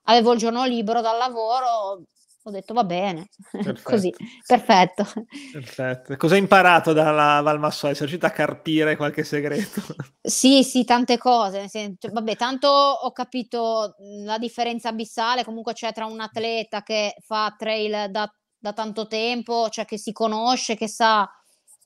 avevo il giorno libero dal lavoro, ho detto va bene, perfetto. così, perfetto. perfetto. Cosa hai imparato dalla Valmassoia? Sei riuscita a carpire qualche segreto? sì, sì, tante cose. Cioè, vabbè, tanto ho capito la differenza abissale comunque c'è tra un atleta che fa trail da, da tanto tempo, cioè che si conosce, che sa...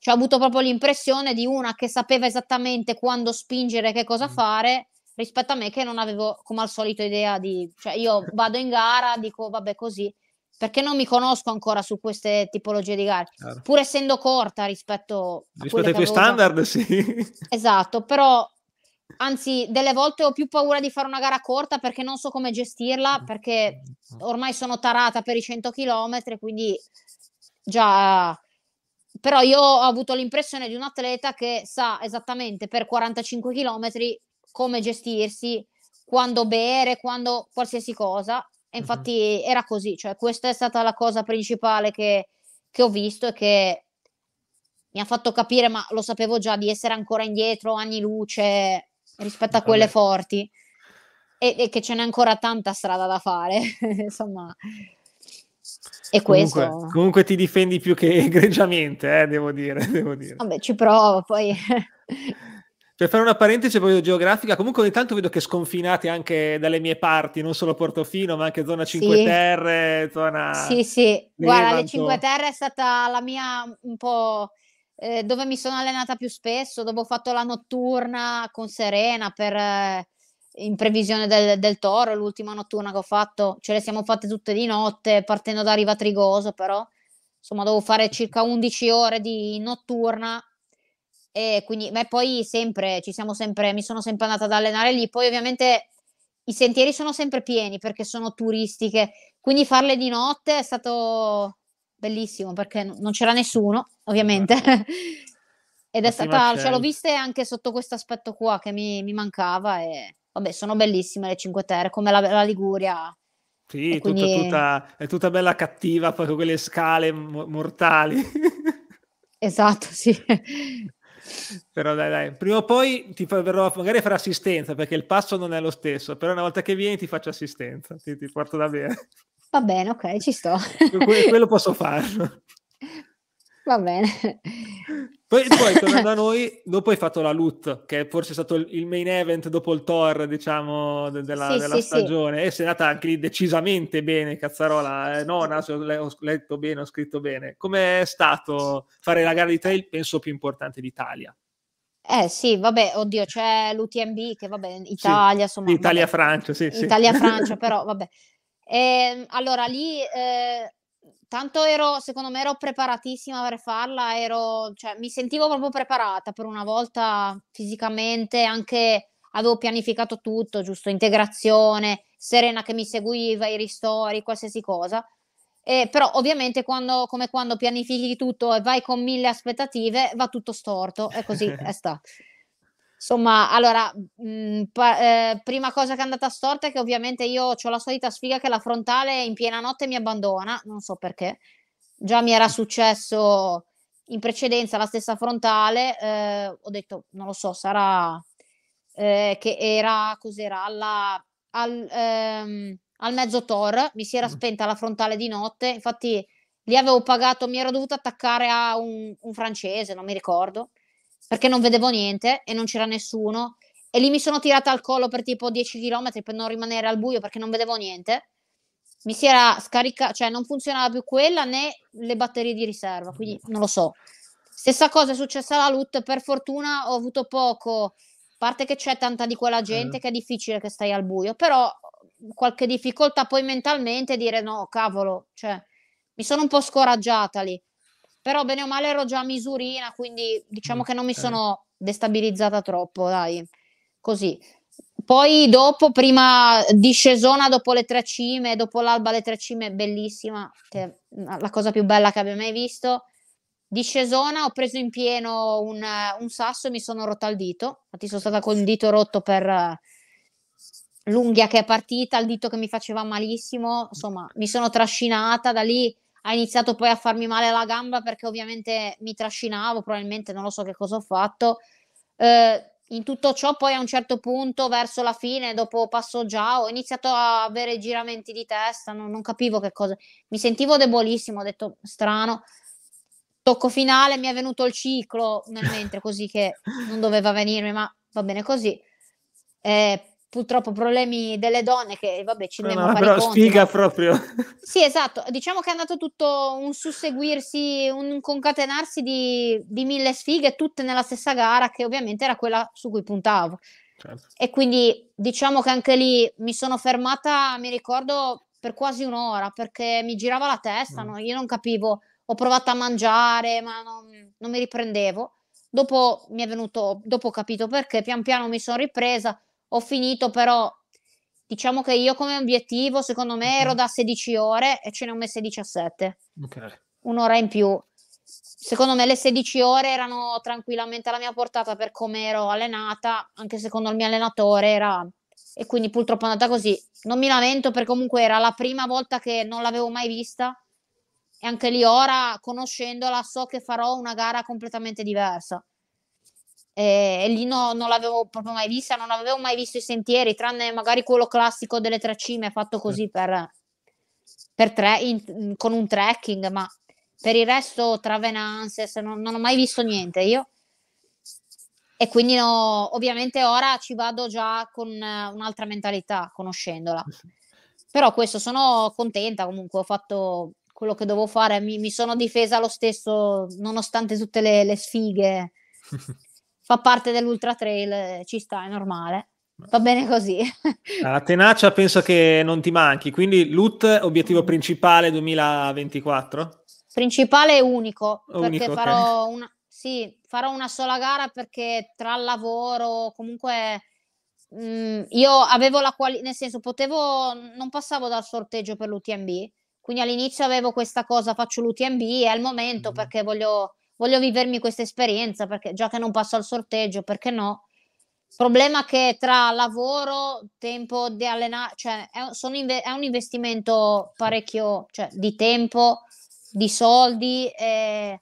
Cioè, ho avuto proprio l'impressione di una che sapeva esattamente quando spingere, che cosa mm. fare, rispetto a me che non avevo come al solito idea di, cioè io vado in gara, dico vabbè così, perché non mi conosco ancora su queste tipologie di gare, claro. pur essendo corta rispetto, rispetto ai tuoi standard, sì. Esatto, però anzi delle volte ho più paura di fare una gara corta perché non so come gestirla, mm. perché mm. ormai sono tarata per i 100 km, quindi già però io ho avuto l'impressione di un atleta che sa esattamente per 45 km come gestirsi, quando bere, quando qualsiasi cosa. E infatti uh-huh. era così, cioè questa è stata la cosa principale che, che ho visto e che mi ha fatto capire, ma lo sapevo già, di essere ancora indietro anni luce rispetto a quelle Vabbè. forti e, e, che ce n'è ancora tanta strada da fare, insomma. E comunque, questo... comunque ti difendi più che egregiamente, eh, devo, dire, devo dire. Vabbè, ci provo poi. Per cioè, fare una parentesi proprio geografica, comunque ogni tanto vedo che sconfinate anche dalle mie parti, non solo Portofino, ma anche zona 5 sì. Terre, zona... Sì, sì, guarda, le 5 Terre è stata la mia un po'... Eh, dove mi sono allenata più spesso, dopo ho fatto la notturna con Serena per, eh, in previsione del, del, toro, l'ultima notturna che ho fatto, ce le siamo fatte tutte di notte, partendo da Riva Trigoso però, insomma dovevo fare circa 11 ore di notturna e quindi, beh, poi sempre, ci siamo sempre, mi sono sempre andata ad allenare lì. Poi ovviamente i sentieri sono sempre pieni perché sono turistiche, quindi farle di notte è stato bellissimo perché non c'era nessuno, ovviamente. Esatto. Ed è stata, ce cioè, l'ho vista anche sotto questo aspetto qua che mi, mi, mancava e vabbè, sono bellissime le Cinque Terre, come la, la Liguria. Sì, tutta, quindi... tutta, è tutta bella cattiva, poi con quelle scale mortali. esatto, sì però dai, dai, prima o poi ti farò, magari fare assistenza perché il passo non è lo stesso, però una volta che vieni ti faccio assistenza, ti, ti porto da bere. Va bene, ok, ci sto. quello posso farlo. Va bene. Poi, poi torna da noi, dopo hai fatto la loot, che è forse stato il main event dopo il Thor, diciamo, de- della, sì, della sì, stagione, sì. e sei andata anche lì decisamente bene, Cazzarola, eh, nona, se ho letto bene, ho scritto bene. Com'è stato fare la gara di trail, penso, più importante d'Italia? Eh sì, vabbè, oddio, c'è l'UTMB che vabbè, Italia, insomma... Italia-Francia, sì, Italia-Francia, però vabbè. E, ehm, allora, lì... Eh tanto ero, secondo me ero preparatissima per farla, ero, cioè, mi sentivo proprio preparata per una volta fisicamente, anche avevo pianificato tutto, giusto, integrazione, Serena che mi seguiva, i ristori, qualsiasi cosa. Eh, però ovviamente quando, come quando pianifichi tutto e vai con mille aspettative va tutto storto e così è sta. Insomma, allora, mh, mhmm, pa- eh, prima cosa che è andata storta è che ovviamente io ho la solita sfiga che la frontale in piena notte mi abbandona, non so perché. Già mi era successo in precedenza la stessa frontale, eh, ho detto, non lo so, sarà eh, che era, cos'era, alla, al, ehm, al mezzo Tor, mi si era mm. spenta la frontale di notte, infatti lì avevo pagato, mi ero dovuta attaccare a un, un francese, non mi ricordo perché non vedevo niente e non c'era nessuno e lì mi sono tirata al collo per tipo 10 km per non rimanere al buio perché non vedevo niente. Mi si era scaricata, cioè non funzionava più quella né le batterie di riserva, quindi non lo so. Stessa cosa è successa alla LUT, per fortuna ho avuto poco, a parte che c'è tanta di quella mm. gente eh. che è difficile che stai al buio, però qualche difficoltà poi mentalmente dire no, cavolo, cioè mi sono un po' scoraggiata lì però bene o male ero già a misurina, quindi diciamo mm, che non mi sono destabilizzata troppo, dai, così. Poi dopo, prima discesona dopo le tre cime, dopo l'alba le tre cime, bellissima, che è la cosa più bella che abbia mai visto. Discesona, ho preso in pieno un, un sasso e mi sono rotta il dito. Infatti sono stata col dito rotto per l'unghia che è partita, il dito che mi faceva malissimo. Insomma, mi sono trascinata da lì ha iniziato poi a farmi male la gamba perché ovviamente mi trascinavo, probabilmente non lo so che cosa ho fatto. Eh, in tutto ciò poi a un certo punto, verso la fine, dopo passo già, ho iniziato a avere giramenti di testa, non, non capivo che cosa, mi sentivo debolissimo, ho detto strano. Tocco finale, mi è venuto il ciclo nel mentre, così che non doveva venirmi, ma va bene così. Eh, purtroppo problemi delle donne che vabbè ci andiamo no, a fare però sfiga ma... proprio sì esatto diciamo che è andato tutto un susseguirsi un concatenarsi di, di, mille sfighe tutte nella stessa gara che ovviamente era quella su cui puntavo certo. e quindi diciamo che anche lì mi sono fermata mi ricordo per quasi un'ora perché mi girava la testa mm. no? io non capivo ho provato a mangiare ma non, non mi riprendevo dopo mi è venuto dopo ho capito perché pian piano mi sono ripresa ho finito però diciamo che io come obiettivo secondo me ero mhm. da 16 ore e ce ne ho messe 17 okay. un'ora in più secondo me le 16 ore erano tranquillamente alla mia portata per come ero allenata anche secondo il mio allenatore era e quindi purtroppo è andata così non mi lamento perché comunque era la prima volta che non l'avevo mai vista e anche lì ora conoscendola so che farò una gara completamente diversa e, eh, e lì no, non l'avevo proprio mai vista, non avevo mai visto i sentieri, tranne magari quello classico delle tre cime fatto così per, per tre, in, con un trekking, ma per il resto tra Venances non, non ho mai visto niente io. E quindi no, ovviamente ora ci vado già con eh, un'altra mentalità, conoscendola. Però questo sono contenta comunque, ho fatto quello che dovevo fare, mi, mi sono difesa lo stesso nonostante tutte le, le sfighe fa parte dell'ultra trail, eh, ci sta, è normale. Va bene così. La tenacia penso che non ti manchi, quindi loot obiettivo mm. principale 2024? Principale e unico, unico perché farò, okay. una, sì, farò una sola gara perché tra il lavoro comunque... Mh, mm, io avevo la qualità, nel senso potevo, non passavo dal sorteggio per l'UTMB, quindi all'inizio avevo questa cosa, faccio l'UTMB, è il momento mm. perché voglio voglio vivermi questa esperienza, perché già che non passo al sorteggio, perché no? Problema che tra lavoro, tempo di allenare, cioè è, inve- è un investimento parecchio cioè, di tempo, di soldi, e,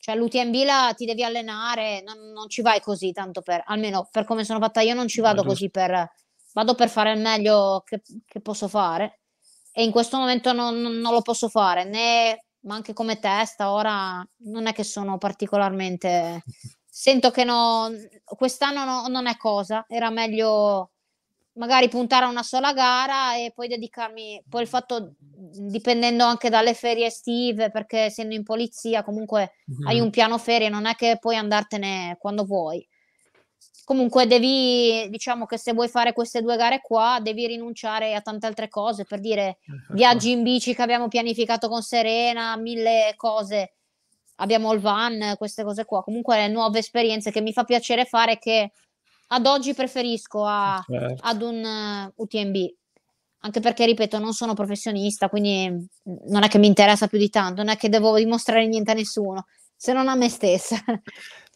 cioè l'UTMB la, ti devi allenare, non, non, ci vai così tanto per, almeno per come sono fatta io non ci ah, vado così per, vado per fare il meglio che, che posso fare e in questo momento non, non lo posso fare né ma anche come testa ora non è che sono particolarmente... Sento che no, quest'anno no, non è cosa, era meglio magari puntare a una sola gara e poi dedicarmi, poi il fatto dipendendo anche dalle ferie estive, perché essendo in polizia comunque mm-hmm. hai un piano ferie, non è che puoi andartene quando vuoi comunque devi, diciamo che se vuoi fare queste due gare qua, devi rinunciare a tante altre cose, per dire eh, viaggi certo. in bici che abbiamo pianificato con Serena, mille cose, abbiamo il van, queste cose qua, comunque nuove esperienze che mi fa piacere fare che ad oggi preferisco a, eh, certo. ad un eh, UTMB. Anche perché, ripeto, non sono professionista, quindi non è che mi interessa più di tanto, non è che devo dimostrare niente a nessuno se non a me stessa.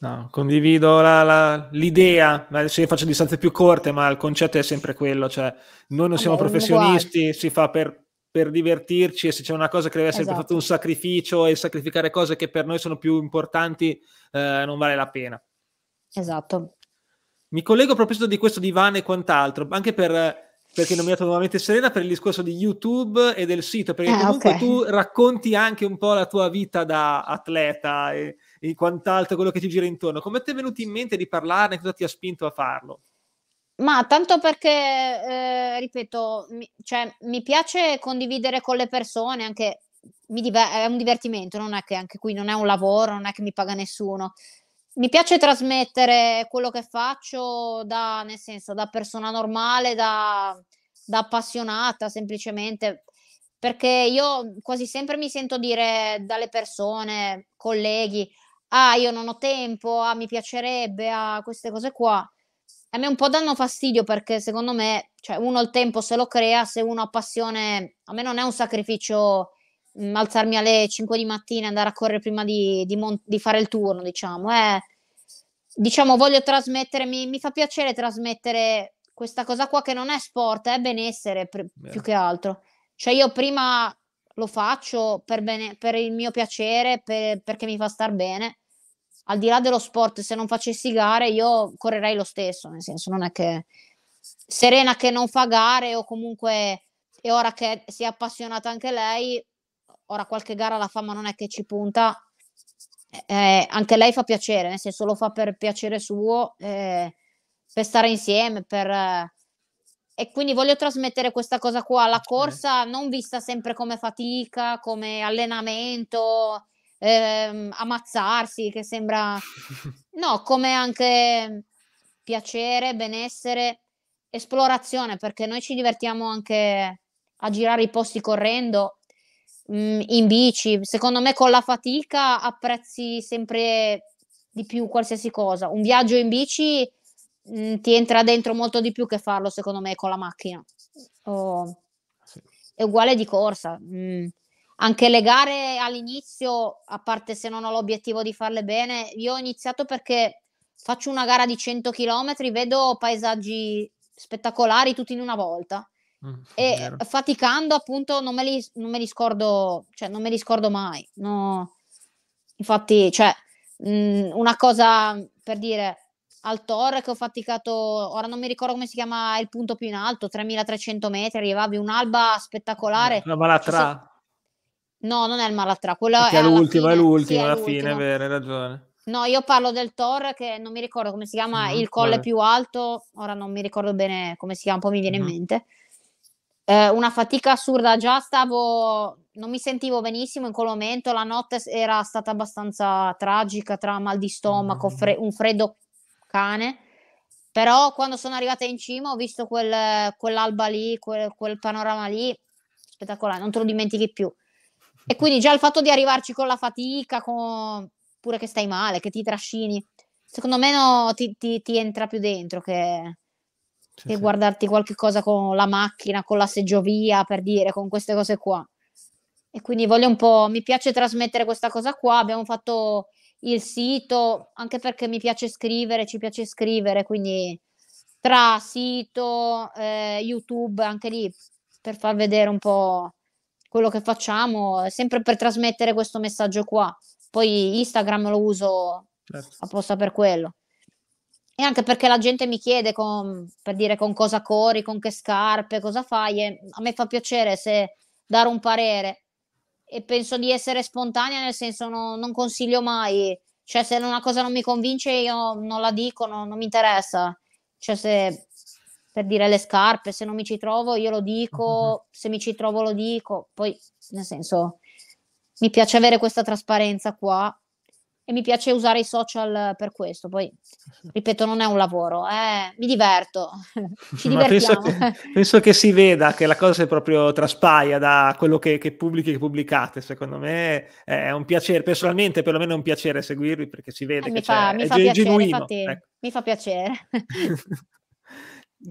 No, condivido la, la, l'idea, se io faccio distanze più corte, ma il concetto è sempre quello, cioè noi non Vabbè, siamo professionisti, uguale. si fa per, per, divertirci e se c'è una cosa che deve essere esatto. fatto un sacrificio e sacrificare cose che per noi sono più importanti, eh, non vale la pena. Esatto. Mi collego a proposito di questo divano e quant'altro, anche per perché nominato nuovamente Serena per il discorso di YouTube e del sito, perché ah, comunque okay. tu racconti anche un po' la tua vita da atleta e, e, quant'altro, quello che ti gira intorno. Come ti è venuto in mente di parlarne? Cosa ti ha spinto a farlo? Ma tanto perché, eh, ripeto, mi, cioè, mi piace condividere con le persone, anche diver- è un divertimento, non è che anche qui non è un lavoro, non è che mi paga nessuno mi piace trasmettere quello che faccio da, nel senso, da persona normale, da, da appassionata semplicemente, perché io quasi sempre mi sento dire dalle persone, colleghi, ah io non ho tempo, ah mi piacerebbe, ah queste cose qua. A me un po' danno fastidio perché secondo me cioè, uno il tempo se lo crea, se uno ha passione, a me non è un sacrificio Mm, alzarmi alle 5 di mattina e andare a correre prima di, di, mon- di fare il turno, diciamo. È, eh. diciamo, voglio trasmettere, mi, mi, fa piacere trasmettere questa cosa qua che non è sport, è benessere per, più che altro. Cioè io prima lo faccio per, bene, per il mio piacere, per, perché mi fa star bene. Al di là dello sport, se non facessi gare, io correrei lo stesso, nel senso non è che Serena che non fa gare o comunque e ora che si è appassionata anche lei, ora qualche gara la fa ma non è che ci punta, eh, eh, anche lei fa piacere, nel senso lo fa per piacere suo, eh, per stare insieme, per... Eh, e quindi voglio trasmettere questa cosa qua, la corsa non vista sempre come fatica, come allenamento, ehm, ammazzarsi, che sembra... No, come anche piacere, benessere, esplorazione, perché noi ci divertiamo anche a girare i posti correndo mh, mm, in bici, secondo me con la fatica apprezzi sempre di più qualsiasi cosa. Un viaggio in bici mh, mm, ti entra dentro molto di più che farlo, secondo me, con la macchina. Oh. È uguale di corsa. Mm. Anche le gare all'inizio, a parte se non ho l'obiettivo di farle bene, io ho iniziato perché faccio una gara di 100 km, vedo paesaggi spettacolari tutti in una volta Mm, e vero. faticando appunto non me, li, non me li scordo, cioè non me li scordo mai. No. Infatti, cioè, mh, mm, una cosa per dire al Torre che ho faticato, ora non mi ricordo come si chiama il punto più in alto, 3300 metri, arrivavi un'alba spettacolare. La Malatrà. No, non è il Malatrà, quello Perché è, l'ultimo, è l'ultimo, sì, alla fine, è vero, hai ragione. No, io parlo del Tor che non mi ricordo come si chiama, mm, il colle vabbè. più alto, ora non mi ricordo bene come si chiama, poi mi viene mm. in mm-hmm. mente eh, una fatica assurda, già stavo, non mi sentivo benissimo in quel momento, la notte era stata abbastanza tragica tra mal di stomaco, fre- mm-hmm. un freddo cane, però quando sono arrivata in cima ho visto quel, quell'alba lì, quel, quel panorama lì, spettacolare, non te lo dimentichi più. E quindi già il fatto di arrivarci con la fatica, con... pure che stai male, che ti trascini, secondo me no, ti, ti, ti entra più dentro che sì, che sì. guardarti qualche cosa con la macchina, con la seggiovia, per dire, con queste cose qua. E quindi voglio un po', mi piace trasmettere questa cosa qua, abbiamo fatto il sito, anche perché mi piace scrivere, ci piace scrivere, quindi tra sito, eh, YouTube, anche lì, per far vedere un po' quello che facciamo, sempre per trasmettere questo messaggio qua. Poi Instagram lo uso certo. apposta per quello. E anche perché la gente mi chiede con, per dire con cosa corri, con che scarpe, cosa fai. E a me fa piacere se dare un parere e penso di essere spontanea, nel senso no, non consiglio mai. Cioè, se una cosa non mi convince, io non la dico, no, non mi interessa. Cioè, se per dire le scarpe, se non mi ci trovo, io lo dico, mm-hmm. se mi ci trovo lo dico. Poi, nel senso, mi piace avere questa trasparenza qua e mi piace usare i social per questo. Poi, ripeto, non è un lavoro, eh? mi diverto, ci divertiamo. Penso che, penso che, si veda che la cosa si proprio traspaia da quello che, che pubblichi e pubblicate. Secondo me è un piacere, personalmente perlomeno è un piacere seguirvi perché si vede eh, che mi fa, mi fa piacere, genuino. Infatti, ecco. Mi fa piacere.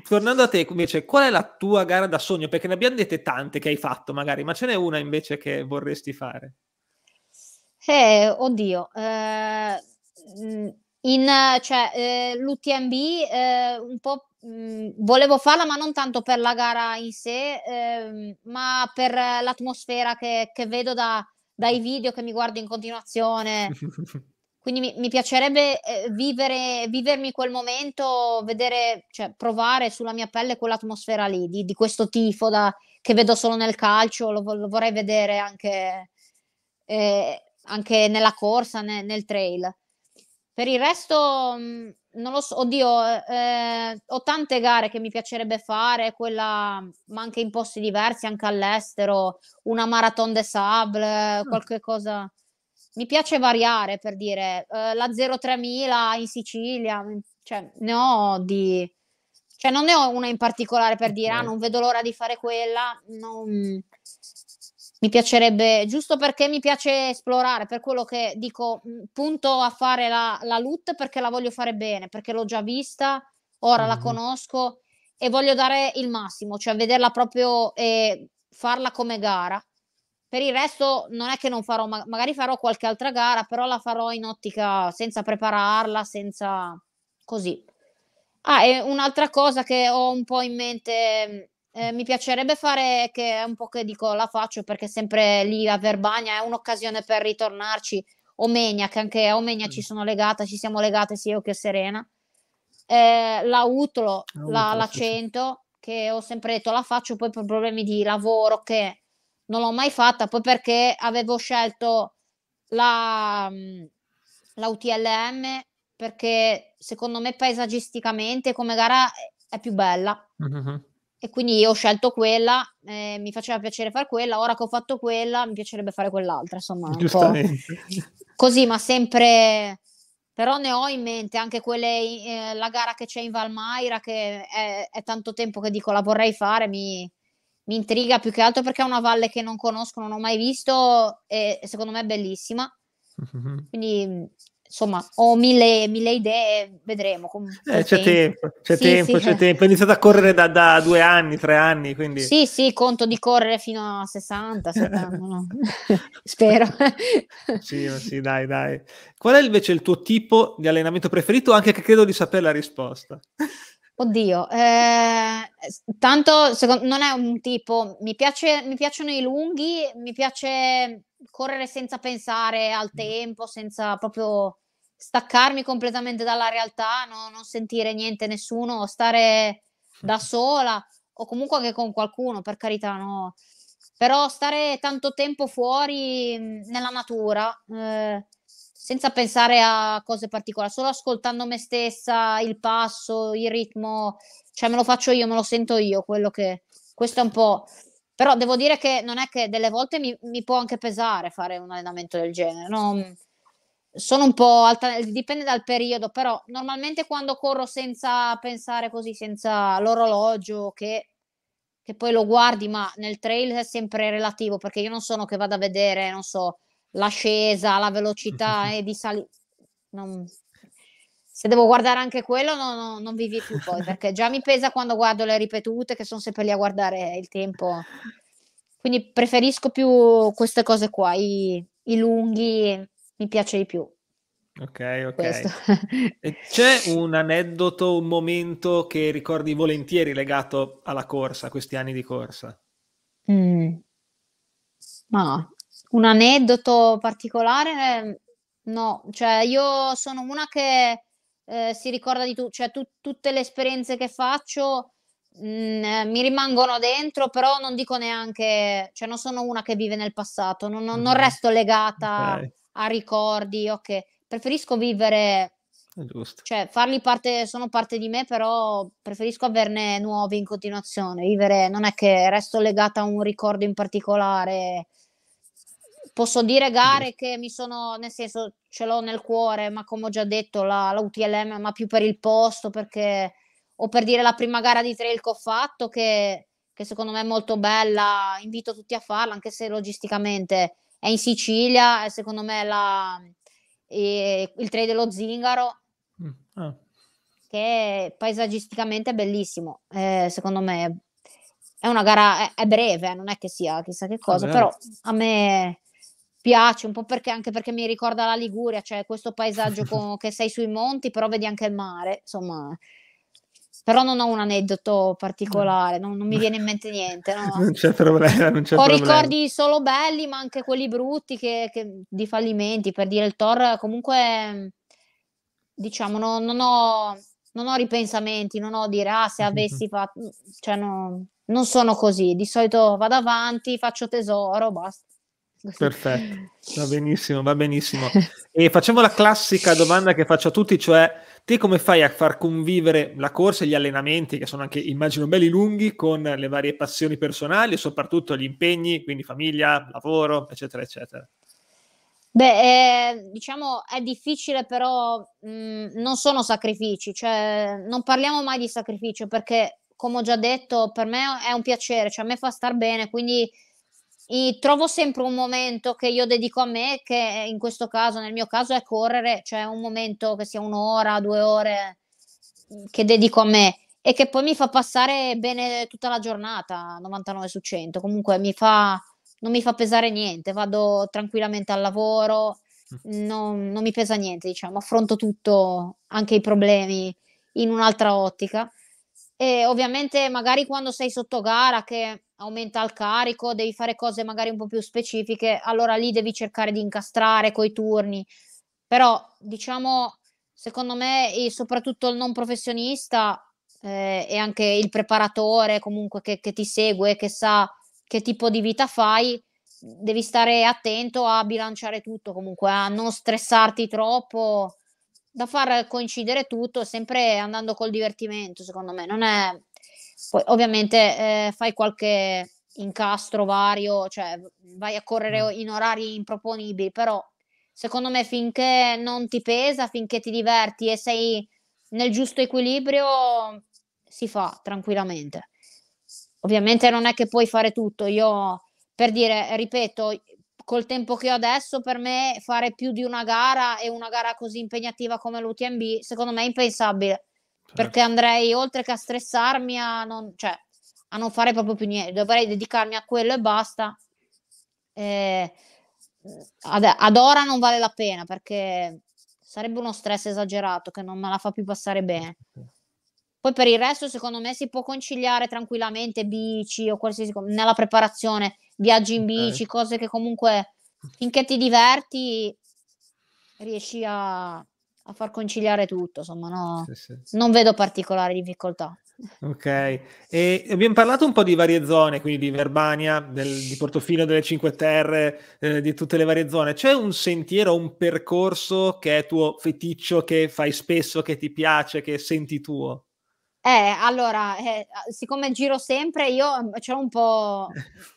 Tornando a te, invece, qual è la tua gara da sogno? Perché ne abbiamo dette tante che hai fatto, magari, ma ce n'è una invece che vorresti fare? Eh, oddio, eh, mm, in, cioè, eh, l'UTMB eh, un po' mh, mm, volevo farla, ma non tanto per la gara in sé, ehm, ma per l'atmosfera che, che vedo da, dai video che mi guardo in continuazione. Quindi mi, mi piacerebbe eh, vivere, vivermi quel momento, vedere, cioè, provare sulla mia pelle quell'atmosfera lì, di, di questo tifo da, che vedo solo nel calcio, lo, lo vorrei vedere anche eh, anche nella corsa, ne, nel trail. Per il resto, mm, non lo so, oddio, eh, eh, ho tante gare che mi piacerebbe fare, quella, ma anche in posti diversi, anche all'estero, una marathon de sable, ah. qualche cosa. Mi piace variare, per dire, eh, la 03000 in Sicilia, mm, cioè ne ho di... Cioè non ne ho una in particolare per dire, ah, okay. ah, non vedo l'ora di fare quella, non mi piacerebbe, giusto perché mi piace esplorare, per quello che dico, mm, punto a fare la, la LUT perché la voglio fare bene, perché l'ho già vista, ora mm-hmm. la conosco e voglio dare il massimo, cioè vederla proprio e farla come gara. Per il resto non è che non farò, magari farò qualche altra gara, però la farò in ottica senza prepararla, senza così. Ah, e un'altra cosa che ho un po' in mente mm, eh, mi piacerebbe fare che è un po' che dico la faccio perché sempre lì a Verbania è un'occasione per ritornarci. Omegna, che anche a Omegna mm. ci sono legata, ci siamo legate sia io che Serena. Eh, la Utolo, oh, la, la 100, che ho sempre detto la faccio poi per problemi di lavoro che non l'ho mai fatta, poi perché avevo scelto la, mm, la UTLM perché secondo me paesaggisticamente come gara è più bella. Mm-hmm e quindi io ho scelto quella, eh, mi faceva piacere fare quella, ora che ho fatto quella mi piacerebbe fare quell'altra, insomma. Giustamente. Così, ma sempre... Però ne ho in mente anche quelle, eh, la gara che c'è in Valmaira, che è, è, tanto tempo che dico la vorrei fare, mi, mi, intriga più che altro perché è una valle che non conosco, non ho mai visto e secondo me è bellissima. Quindi insomma, ho mille, mille idee, vedremo. Eh, c'è tempo, c'è sì, tempo, sì. c'è eh. tempo. Ho iniziato a correre da, da, due anni, tre anni, quindi... Sì, sì, conto di correre fino a 60, 70, no? spero. sì, sì, dai, dai. Qual è invece il tuo tipo di allenamento preferito, anche che credo di sapere la risposta? Oddio, eh, tanto secondo, non è un tipo, mi, piace, mi, piacciono i lunghi, mi piace correre senza pensare al tempo, senza proprio staccarmi completamente dalla realtà, no, non sentire niente, nessuno, stare da sola o comunque anche con qualcuno, per carità, no. Però stare tanto tempo fuori mhmm, nella natura eh, senza pensare a cose particolari, solo ascoltando me stessa, il passo, il ritmo, cioè me lo faccio io, me lo sento io, quello che... Questo è un po'... Però devo dire che non è che delle volte mi, mi può anche pesare fare un allenamento del genere, no? Sono un po' alta, dipende dal periodo, però normalmente quando corro senza pensare così, senza l'orologio che che poi lo guardi, ma nel trail è sempre relativo, perché io non sono che vado a vedere, non so, l'ascesa, la velocità e eh, di salire. Non... Se devo guardare anche quello, no, no, non vivi più poi, perché già mi pesa quando guardo le ripetute, che sono sempre lì a guardare il tempo. Quindi preferisco più queste cose qua, i, i lunghi, mi piace di più. Ok, ok. C'è un aneddoto, un momento che ricordi volentieri legato alla corsa, a questi anni di corsa? Mm. Ma no, un aneddoto particolare? No, cioè io sono una che eh, si ricorda di tutto, cioè tu- tutte le esperienze che faccio mh, mm, eh, mi rimangono dentro, però non dico neanche, cioè non sono una che vive nel passato, non, non, non mm-hmm. resto legata okay. a ricordi, ok, preferisco vivere, Giusto. cioè farli parte, sono parte di me, però preferisco averne nuovi in continuazione, vivere, non è che resto legata a un ricordo in particolare, posso dire gare che mi sono, nel senso, ce l'ho nel cuore, ma come ho già detto, la, la UTLM, ma più per il posto, perché, o per dire la prima gara di trail che ho fatto, che, che secondo me è molto bella, invito tutti a farla, anche se logisticamente è in Sicilia, è secondo me la, è, il trail dello Zingaro. Mm. Ah. Che paesaggisticamente è bellissimo, eh, secondo me è una gara è, è, breve, non è che sia chissà che ah, cosa, Vabbè. però a me piace, un po' perché anche perché mi ricorda la Liguria, cioè questo paesaggio con, che sei sui monti, però vedi anche il mare, insomma. Però non ho un aneddoto particolare, non, non, mi viene in mente niente. No? non c'è problema, non c'è Ho problema. ricordi solo belli, ma anche quelli brutti che, che, di fallimenti, per dire il Thor comunque diciamo no, non, ho, non ho ripensamenti, non ho dire ah se avessi fatto, cioè no, non sono così, di solito vado avanti, faccio tesoro, basta. Perfetto, va benissimo, va benissimo. E facciamo la classica domanda che faccio a tutti, cioè te come fai a far convivere la corsa e gli allenamenti, che sono anche, immagino, belli lunghi, con le varie passioni personali e soprattutto gli impegni, quindi famiglia, lavoro, eccetera, eccetera? Beh, eh, diciamo è difficile, però mh, mm, non sono sacrifici, cioè non parliamo mai di sacrificio perché, come ho già detto, per me è un piacere, cioè a me fa star bene, quindi e trovo sempre un momento che io dedico a me, che in questo caso, nel mio caso, è correre, cioè un momento che sia un'ora, due ore mm, che dedico a me e che poi mi fa passare bene tutta la giornata, 99 su 100. Comunque mi fa, non mi fa pesare niente, vado tranquillamente al lavoro, mm. non, non mi pesa niente, diciamo, affronto tutto, anche i problemi in un'altra ottica. E ovviamente magari quando sei sotto gara che aumenta il carico, devi fare cose magari un po' più specifiche, allora lì devi cercare di incastrare coi turni. Però diciamo, secondo me, soprattutto il non professionista eh, e anche il preparatore comunque che, che, ti segue, che sa che tipo di vita fai, devi stare attento a bilanciare tutto comunque, a non stressarti troppo da far coincidere tutto, sempre andando col divertimento, secondo me. Non è... Poi ovviamente eh, fai qualche incastro vario, cioè vai a correre mm. in orari improponibili, però secondo me finché non ti pesa, finché ti diverti e sei nel giusto equilibrio, si fa tranquillamente. Ovviamente non è che puoi fare tutto, io per dire, ripeto, col tempo che ho adesso, per me fare più di una gara e una gara così impegnativa come l'UTMB, secondo me è impensabile. Certo. Perché andrei oltre che a stressarmi a non, cioè, a non, fare proprio più niente, dovrei dedicarmi a quello e basta. Eh, ad, ad ora non vale la pena perché sarebbe uno stress esagerato che non me la fa più passare bene. Eh. Poi per il resto, secondo me, si può conciliare tranquillamente bici o qualsiasi cosa nella preparazione, viaggi in bici, okay. cose che comunque finché ti diverti riesci a, a far conciliare tutto. Insomma, no, sì, sì. non vedo particolari difficoltà. Ok, e abbiamo parlato un po' di varie zone, quindi di Verbania, del, di Portofino, delle Cinque Terre, eh, di tutte le varie zone. C'è un sentiero, un percorso che è tuo feticcio, che fai spesso, che ti piace, che senti tuo? Eh, allora, eh, siccome giro sempre, io mm, c'è un po',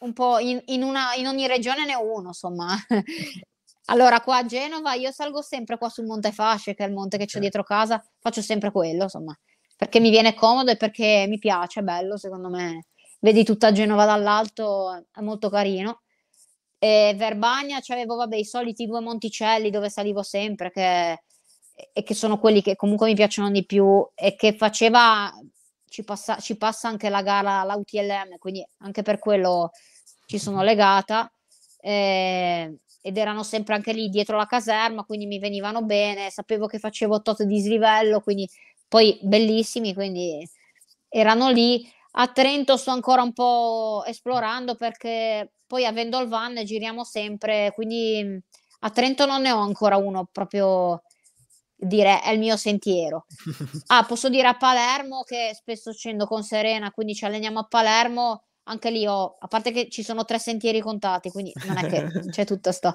un po in, in, una, in, ogni regione ne ho uno, insomma. Allora, qua a Genova io salgo sempre qua sul Monte Fasce, che è il monte che c'è eh. dietro casa, faccio sempre quello, insomma, perché mi viene comodo e perché mi piace, è bello, secondo me. Vedi tutta Genova dall'alto, eh, è molto carino. E eh, Verbania, c'avevo, vabbè, i soliti due monticelli dove salivo sempre, che e che sono quelli che comunque mi piacciono di più e che faceva ci passa, ci passa anche la gara la UTLM quindi anche per quello ci sono mhm. legata eh, ed erano sempre anche lì dietro la caserma quindi mi venivano bene sapevo che facevo tot di slivello quindi poi bellissimi quindi erano lì a Trento sto ancora un po' esplorando perché poi avendo il van giriamo sempre quindi mm, a Trento non ne ho ancora uno proprio dire è il mio sentiero. ah, posso dire a Palermo che spesso scendo con Serena, quindi ci alleniamo a Palermo, anche lì ho, a parte che ci sono tre sentieri contati, quindi non è che c'è tutta sta...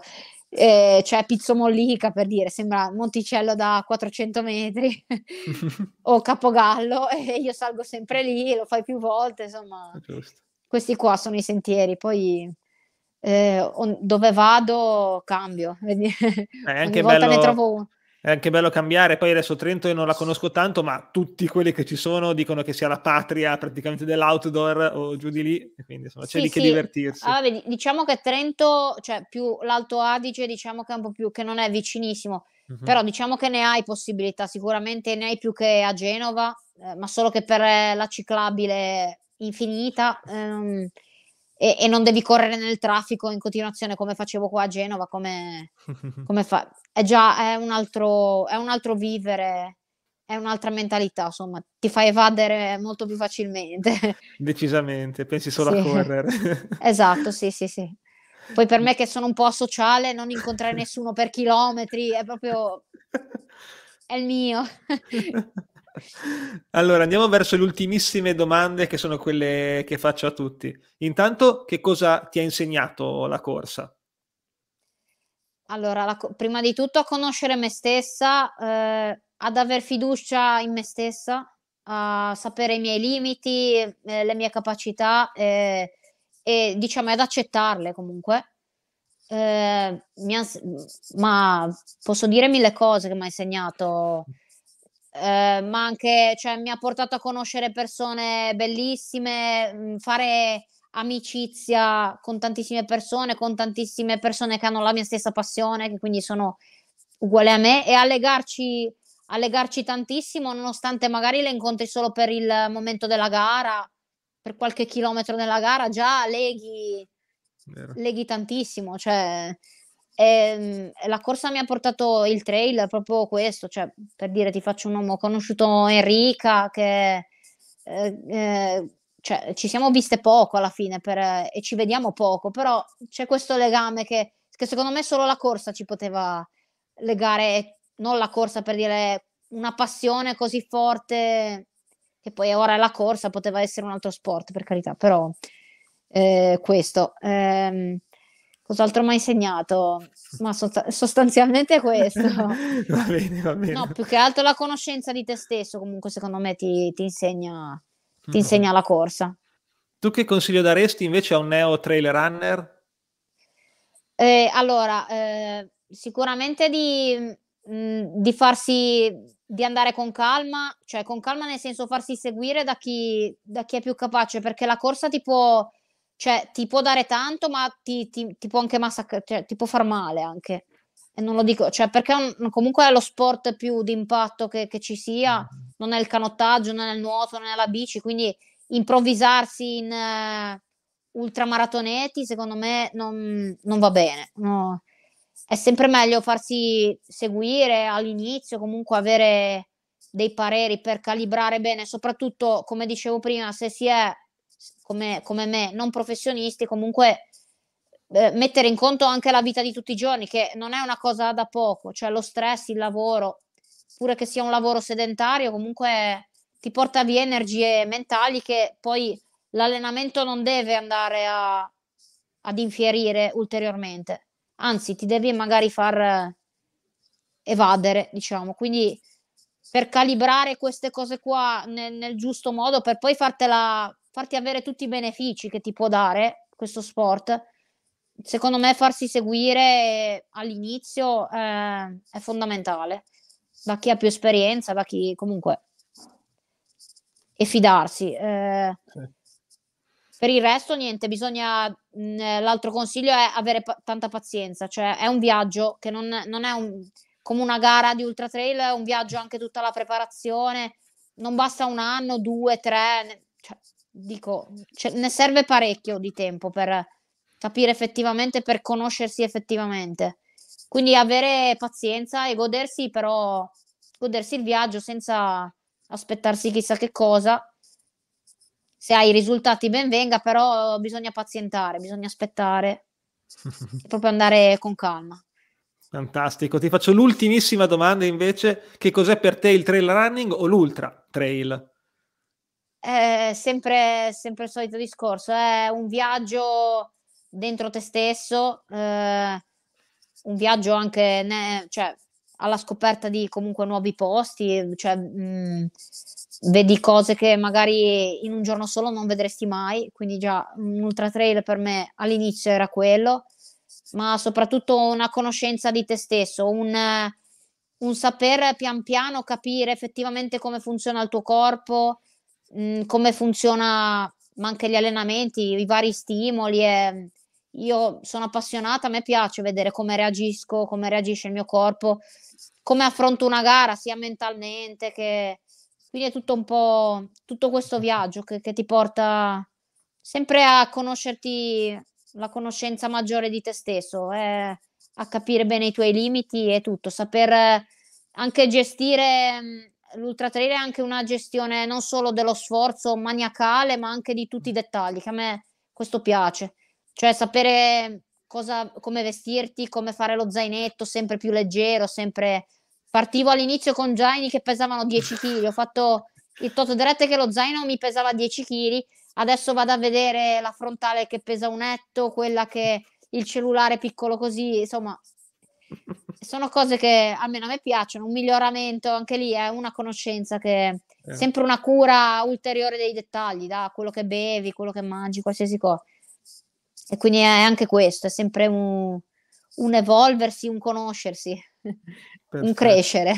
Eh, c'è Pizzo Mollica per dire, sembra Monticello da 400 metri o Capogallo e io salgo sempre lì, lo fai più volte, insomma. Giusto. Questi qua sono i sentieri, poi eh, on- dove vado cambio, eh, ogni volta bello... ne trovo uno è anche bello cambiare. Poi adesso Trento io non la conosco tanto, ma tutti quelli che ci sono dicono che sia la patria praticamente dell'outdoor o giù di lì, quindi insomma c'è sì, di sì. che divertirsi. vabbè, diciamo che Trento, cioè più l'Alto Adige, diciamo che è un po' più che non è vicinissimo, mm-hmm. però diciamo che ne hai possibilità, sicuramente ne hai più che a Genova, eh, ma solo che per eh, la ciclabile infinita. Ehm, e, e, non devi correre nel traffico in continuazione come facevo qua a Genova, come, come fa... È già è un, altro, è un altro vivere, è un'altra mentalità, insomma, ti fa evadere molto più facilmente. Decisamente, pensi solo sì. a correre. esatto, sì, sì, sì. Poi per me mm. che sono un po' asociale, non incontrare nessuno per chilometri, è proprio... è il mio. Allora, andiamo verso le ultimissime domande che sono quelle che faccio a tutti. Intanto, che cosa ti ha insegnato la corsa? Allora, la prima di tutto a conoscere me stessa, eh, ad aver fiducia in me stessa, a sapere i miei limiti, eh, le mie capacità eh, e diciamo ad accettarle comunque. Eh, Mia, ma posso dire mille cose che mi ha insegnato Ehm, ma anche cioè, mi ha portato a conoscere persone bellissime, mhmm, fare amicizia con tantissime persone, con tantissime persone che hanno la mia stessa passione, che quindi sono uguali a me, e allegarci, allegarci tantissimo, nonostante magari le incontri solo per il momento della gara, per qualche chilometro della gara, già leghi, Vero. leghi tantissimo. Cioè, e, ehm, la corsa mi ha portato il trail proprio questo, cioè per dire ti faccio un uomo, ho conosciuto Enrica che eh, eh, cioè, ci siamo viste poco alla fine per, e ci vediamo poco, però c'è questo legame che, che secondo me solo la corsa ci poteva legare, non la corsa per dire una passione così forte che poi ora è la corsa poteva essere un altro sport per carità, però eh, questo. Ehm, Cos'altro mi ha insegnato? Ma sost- sostanzialmente questo. va bene, va bene. No, più che altro la conoscenza di te stesso, comunque secondo me ti, ti insegna, ti mm-hmm. insegna la corsa. Tu che consiglio daresti invece a un neo trail runner? Eh, allora, eh, sicuramente di, mh, mm, di farsi di andare con calma, cioè con calma nel senso farsi seguire da chi, da chi è più capace, perché la corsa ti può cioè, ti può dare tanto, ma ti, ti, ti può anche massacrare, cioè, ti può far male anche. E non lo dico, cioè, perché un, comunque è lo sport più d'impatto che, che ci sia, mm-hmm. non è il canottaggio, non è il nuoto, non è la bici, quindi improvvisarsi in eh, ultramaratonetti, secondo me, non, non va bene. No. È sempre meglio farsi seguire all'inizio, comunque avere dei pareri per calibrare bene, soprattutto come dicevo prima, se si è come, come me, non professionisti, comunque eh, mettere in conto anche la vita di tutti i giorni, che non è una cosa da poco, cioè lo stress, il lavoro, pure che sia un lavoro sedentario, comunque ti porta via energie mentali che poi l'allenamento non deve andare a, ad infierire ulteriormente, anzi ti devi magari far eh, evadere, diciamo, quindi per calibrare queste cose qua nel, nel giusto modo, per poi fartela farti avere tutti i benefici che ti può dare questo sport, secondo me farsi seguire all'inizio eh, è fondamentale da chi ha più esperienza, da chi comunque e fidarsi. Eh, Per il resto niente, bisogna mh, l'altro consiglio è avere pa- tanta pazienza, cioè è un viaggio che non, non è un, come una gara di ultra trail, è un viaggio anche tutta la preparazione, non basta un anno, due, tre, dico, cioè, ne serve parecchio di tempo per capire effettivamente, per conoscersi effettivamente. Quindi avere pazienza e godersi però, godersi il viaggio senza aspettarsi chissà che cosa. Se hai i risultati ben venga, però bisogna pazientare, bisogna aspettare, proprio andare con calma. Fantastico, ti faccio l'ultimissima domanda invece, che cos'è per te il trail running o l'ultra trail? eh, sempre, sempre il solito discorso, è un viaggio dentro te stesso, eh, un viaggio anche ne, cioè, alla scoperta di comunque nuovi posti, mhmm, cioè, mh, mhmm, vedi cose che magari in un giorno solo non vedresti mai, quindi già un ultra trail per me all'inizio era quello, ma soprattutto una conoscenza di te stesso, un, un saper pian piano capire effettivamente come funziona il tuo corpo, mh, mm, come funziona, ma anche gli allenamenti, i vari stimoli. E mm, io sono appassionata, a me piace vedere come reagisco, come reagisce il mio corpo, come affronto una gara, sia mentalmente che... Quindi è tutto un po' tutto questo viaggio che, che ti porta sempre a conoscerti la conoscenza maggiore di te stesso, eh, a capire bene i tuoi limiti e tutto, saper anche gestire mm, l'ultra trail è anche una gestione non solo dello sforzo maniacale, ma anche di tutti i dettagli, che a me questo piace. Cioè sapere cosa, come vestirti, come fare lo zainetto sempre più leggero, sempre... Partivo all'inizio con zaini che pesavano 10 kg, ho fatto il tot diretto che lo zaino mi pesava 10 kg, adesso vado a vedere la frontale che pesa un etto, quella che il cellulare piccolo così, insomma, sono cose che almeno a me piacciono, un miglioramento anche lì è una conoscenza che è eh. sempre una cura ulteriore dei dettagli, da quello che bevi, quello che mangi, qualsiasi cosa. E quindi è anche questo, è sempre un, un evolversi, un conoscersi. Perfetto. un crescere.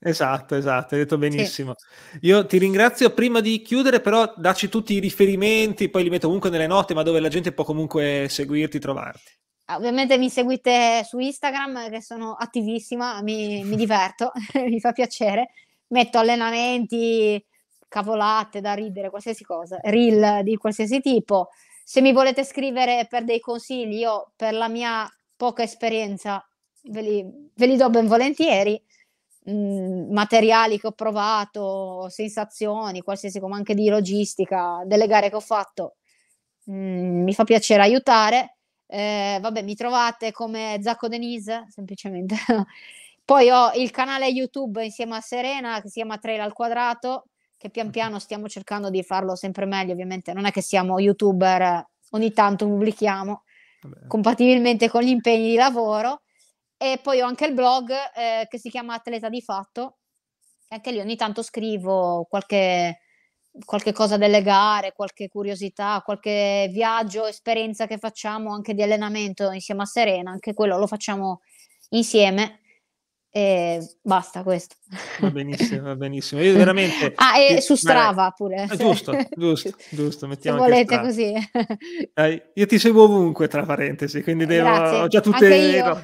Esatto, esatto, hai detto benissimo. Sì. Io ti ringrazio prima di chiudere, però dacci tutti i riferimenti, poi li metto comunque nelle note, ma dove la gente può comunque seguirti, trovarti. Ah, ovviamente mi seguite su Instagram che sono attivissima, mi, mi diverto, mi fa piacere. Metto allenamenti, cavolate da ridere, qualsiasi cosa, reel di qualsiasi tipo. Se mi volete scrivere per dei consigli, io per la mia poca esperienza ve li, ve li do ben volentieri. Mh, mm, materiali che ho provato, sensazioni, qualsiasi come anche di logistica, delle gare che ho fatto, mh, mm, mi fa piacere aiutare eh, vabbè, mi trovate come Zacco Denise, semplicemente. Poi ho il canale YouTube insieme a Serena che si chiama Trail al quadrato, che pian mhm. piano stiamo cercando di farlo sempre meglio, ovviamente. Non è che siamo youtuber, ogni tanto pubblichiamo, vabbè. compatibilmente con gli impegni di lavoro. E poi ho anche il blog eh, che si chiama Atleta di Fatto, e anche lì ogni tanto scrivo qualche qualche cosa delle gare, qualche curiosità, qualche viaggio, esperienza che facciamo anche di allenamento insieme a Serena, anche quello lo facciamo insieme e basta questo. Va benissimo, va benissimo. Io veramente... ah, e su Strava beh, pure. Eh, giusto, giusto, giusto. Mettiamo Se volete così. Eh, io ti seguo ovunque, tra parentesi, quindi devo... ho già tutte... le.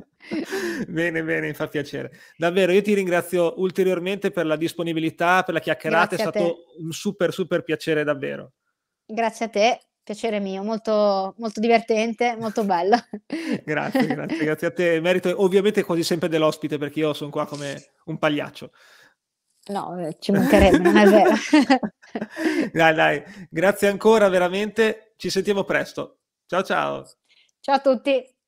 bene, bene, mi fa piacere. Davvero, io ti ringrazio ulteriormente per la disponibilità, per la chiacchierata, Grazie è stato un super, super piacere davvero. Grazie a te, piacere mio, molto, molto divertente, molto bello. grazie, grazie, grazie a te. Merito ovviamente quasi sempre dell'ospite perché io sono qua come un pagliaccio. No, eh, ci mancherebbe, non è vero. dai, dai, grazie ancora veramente, ci sentiamo presto. Ciao ciao. Ciao a tutti.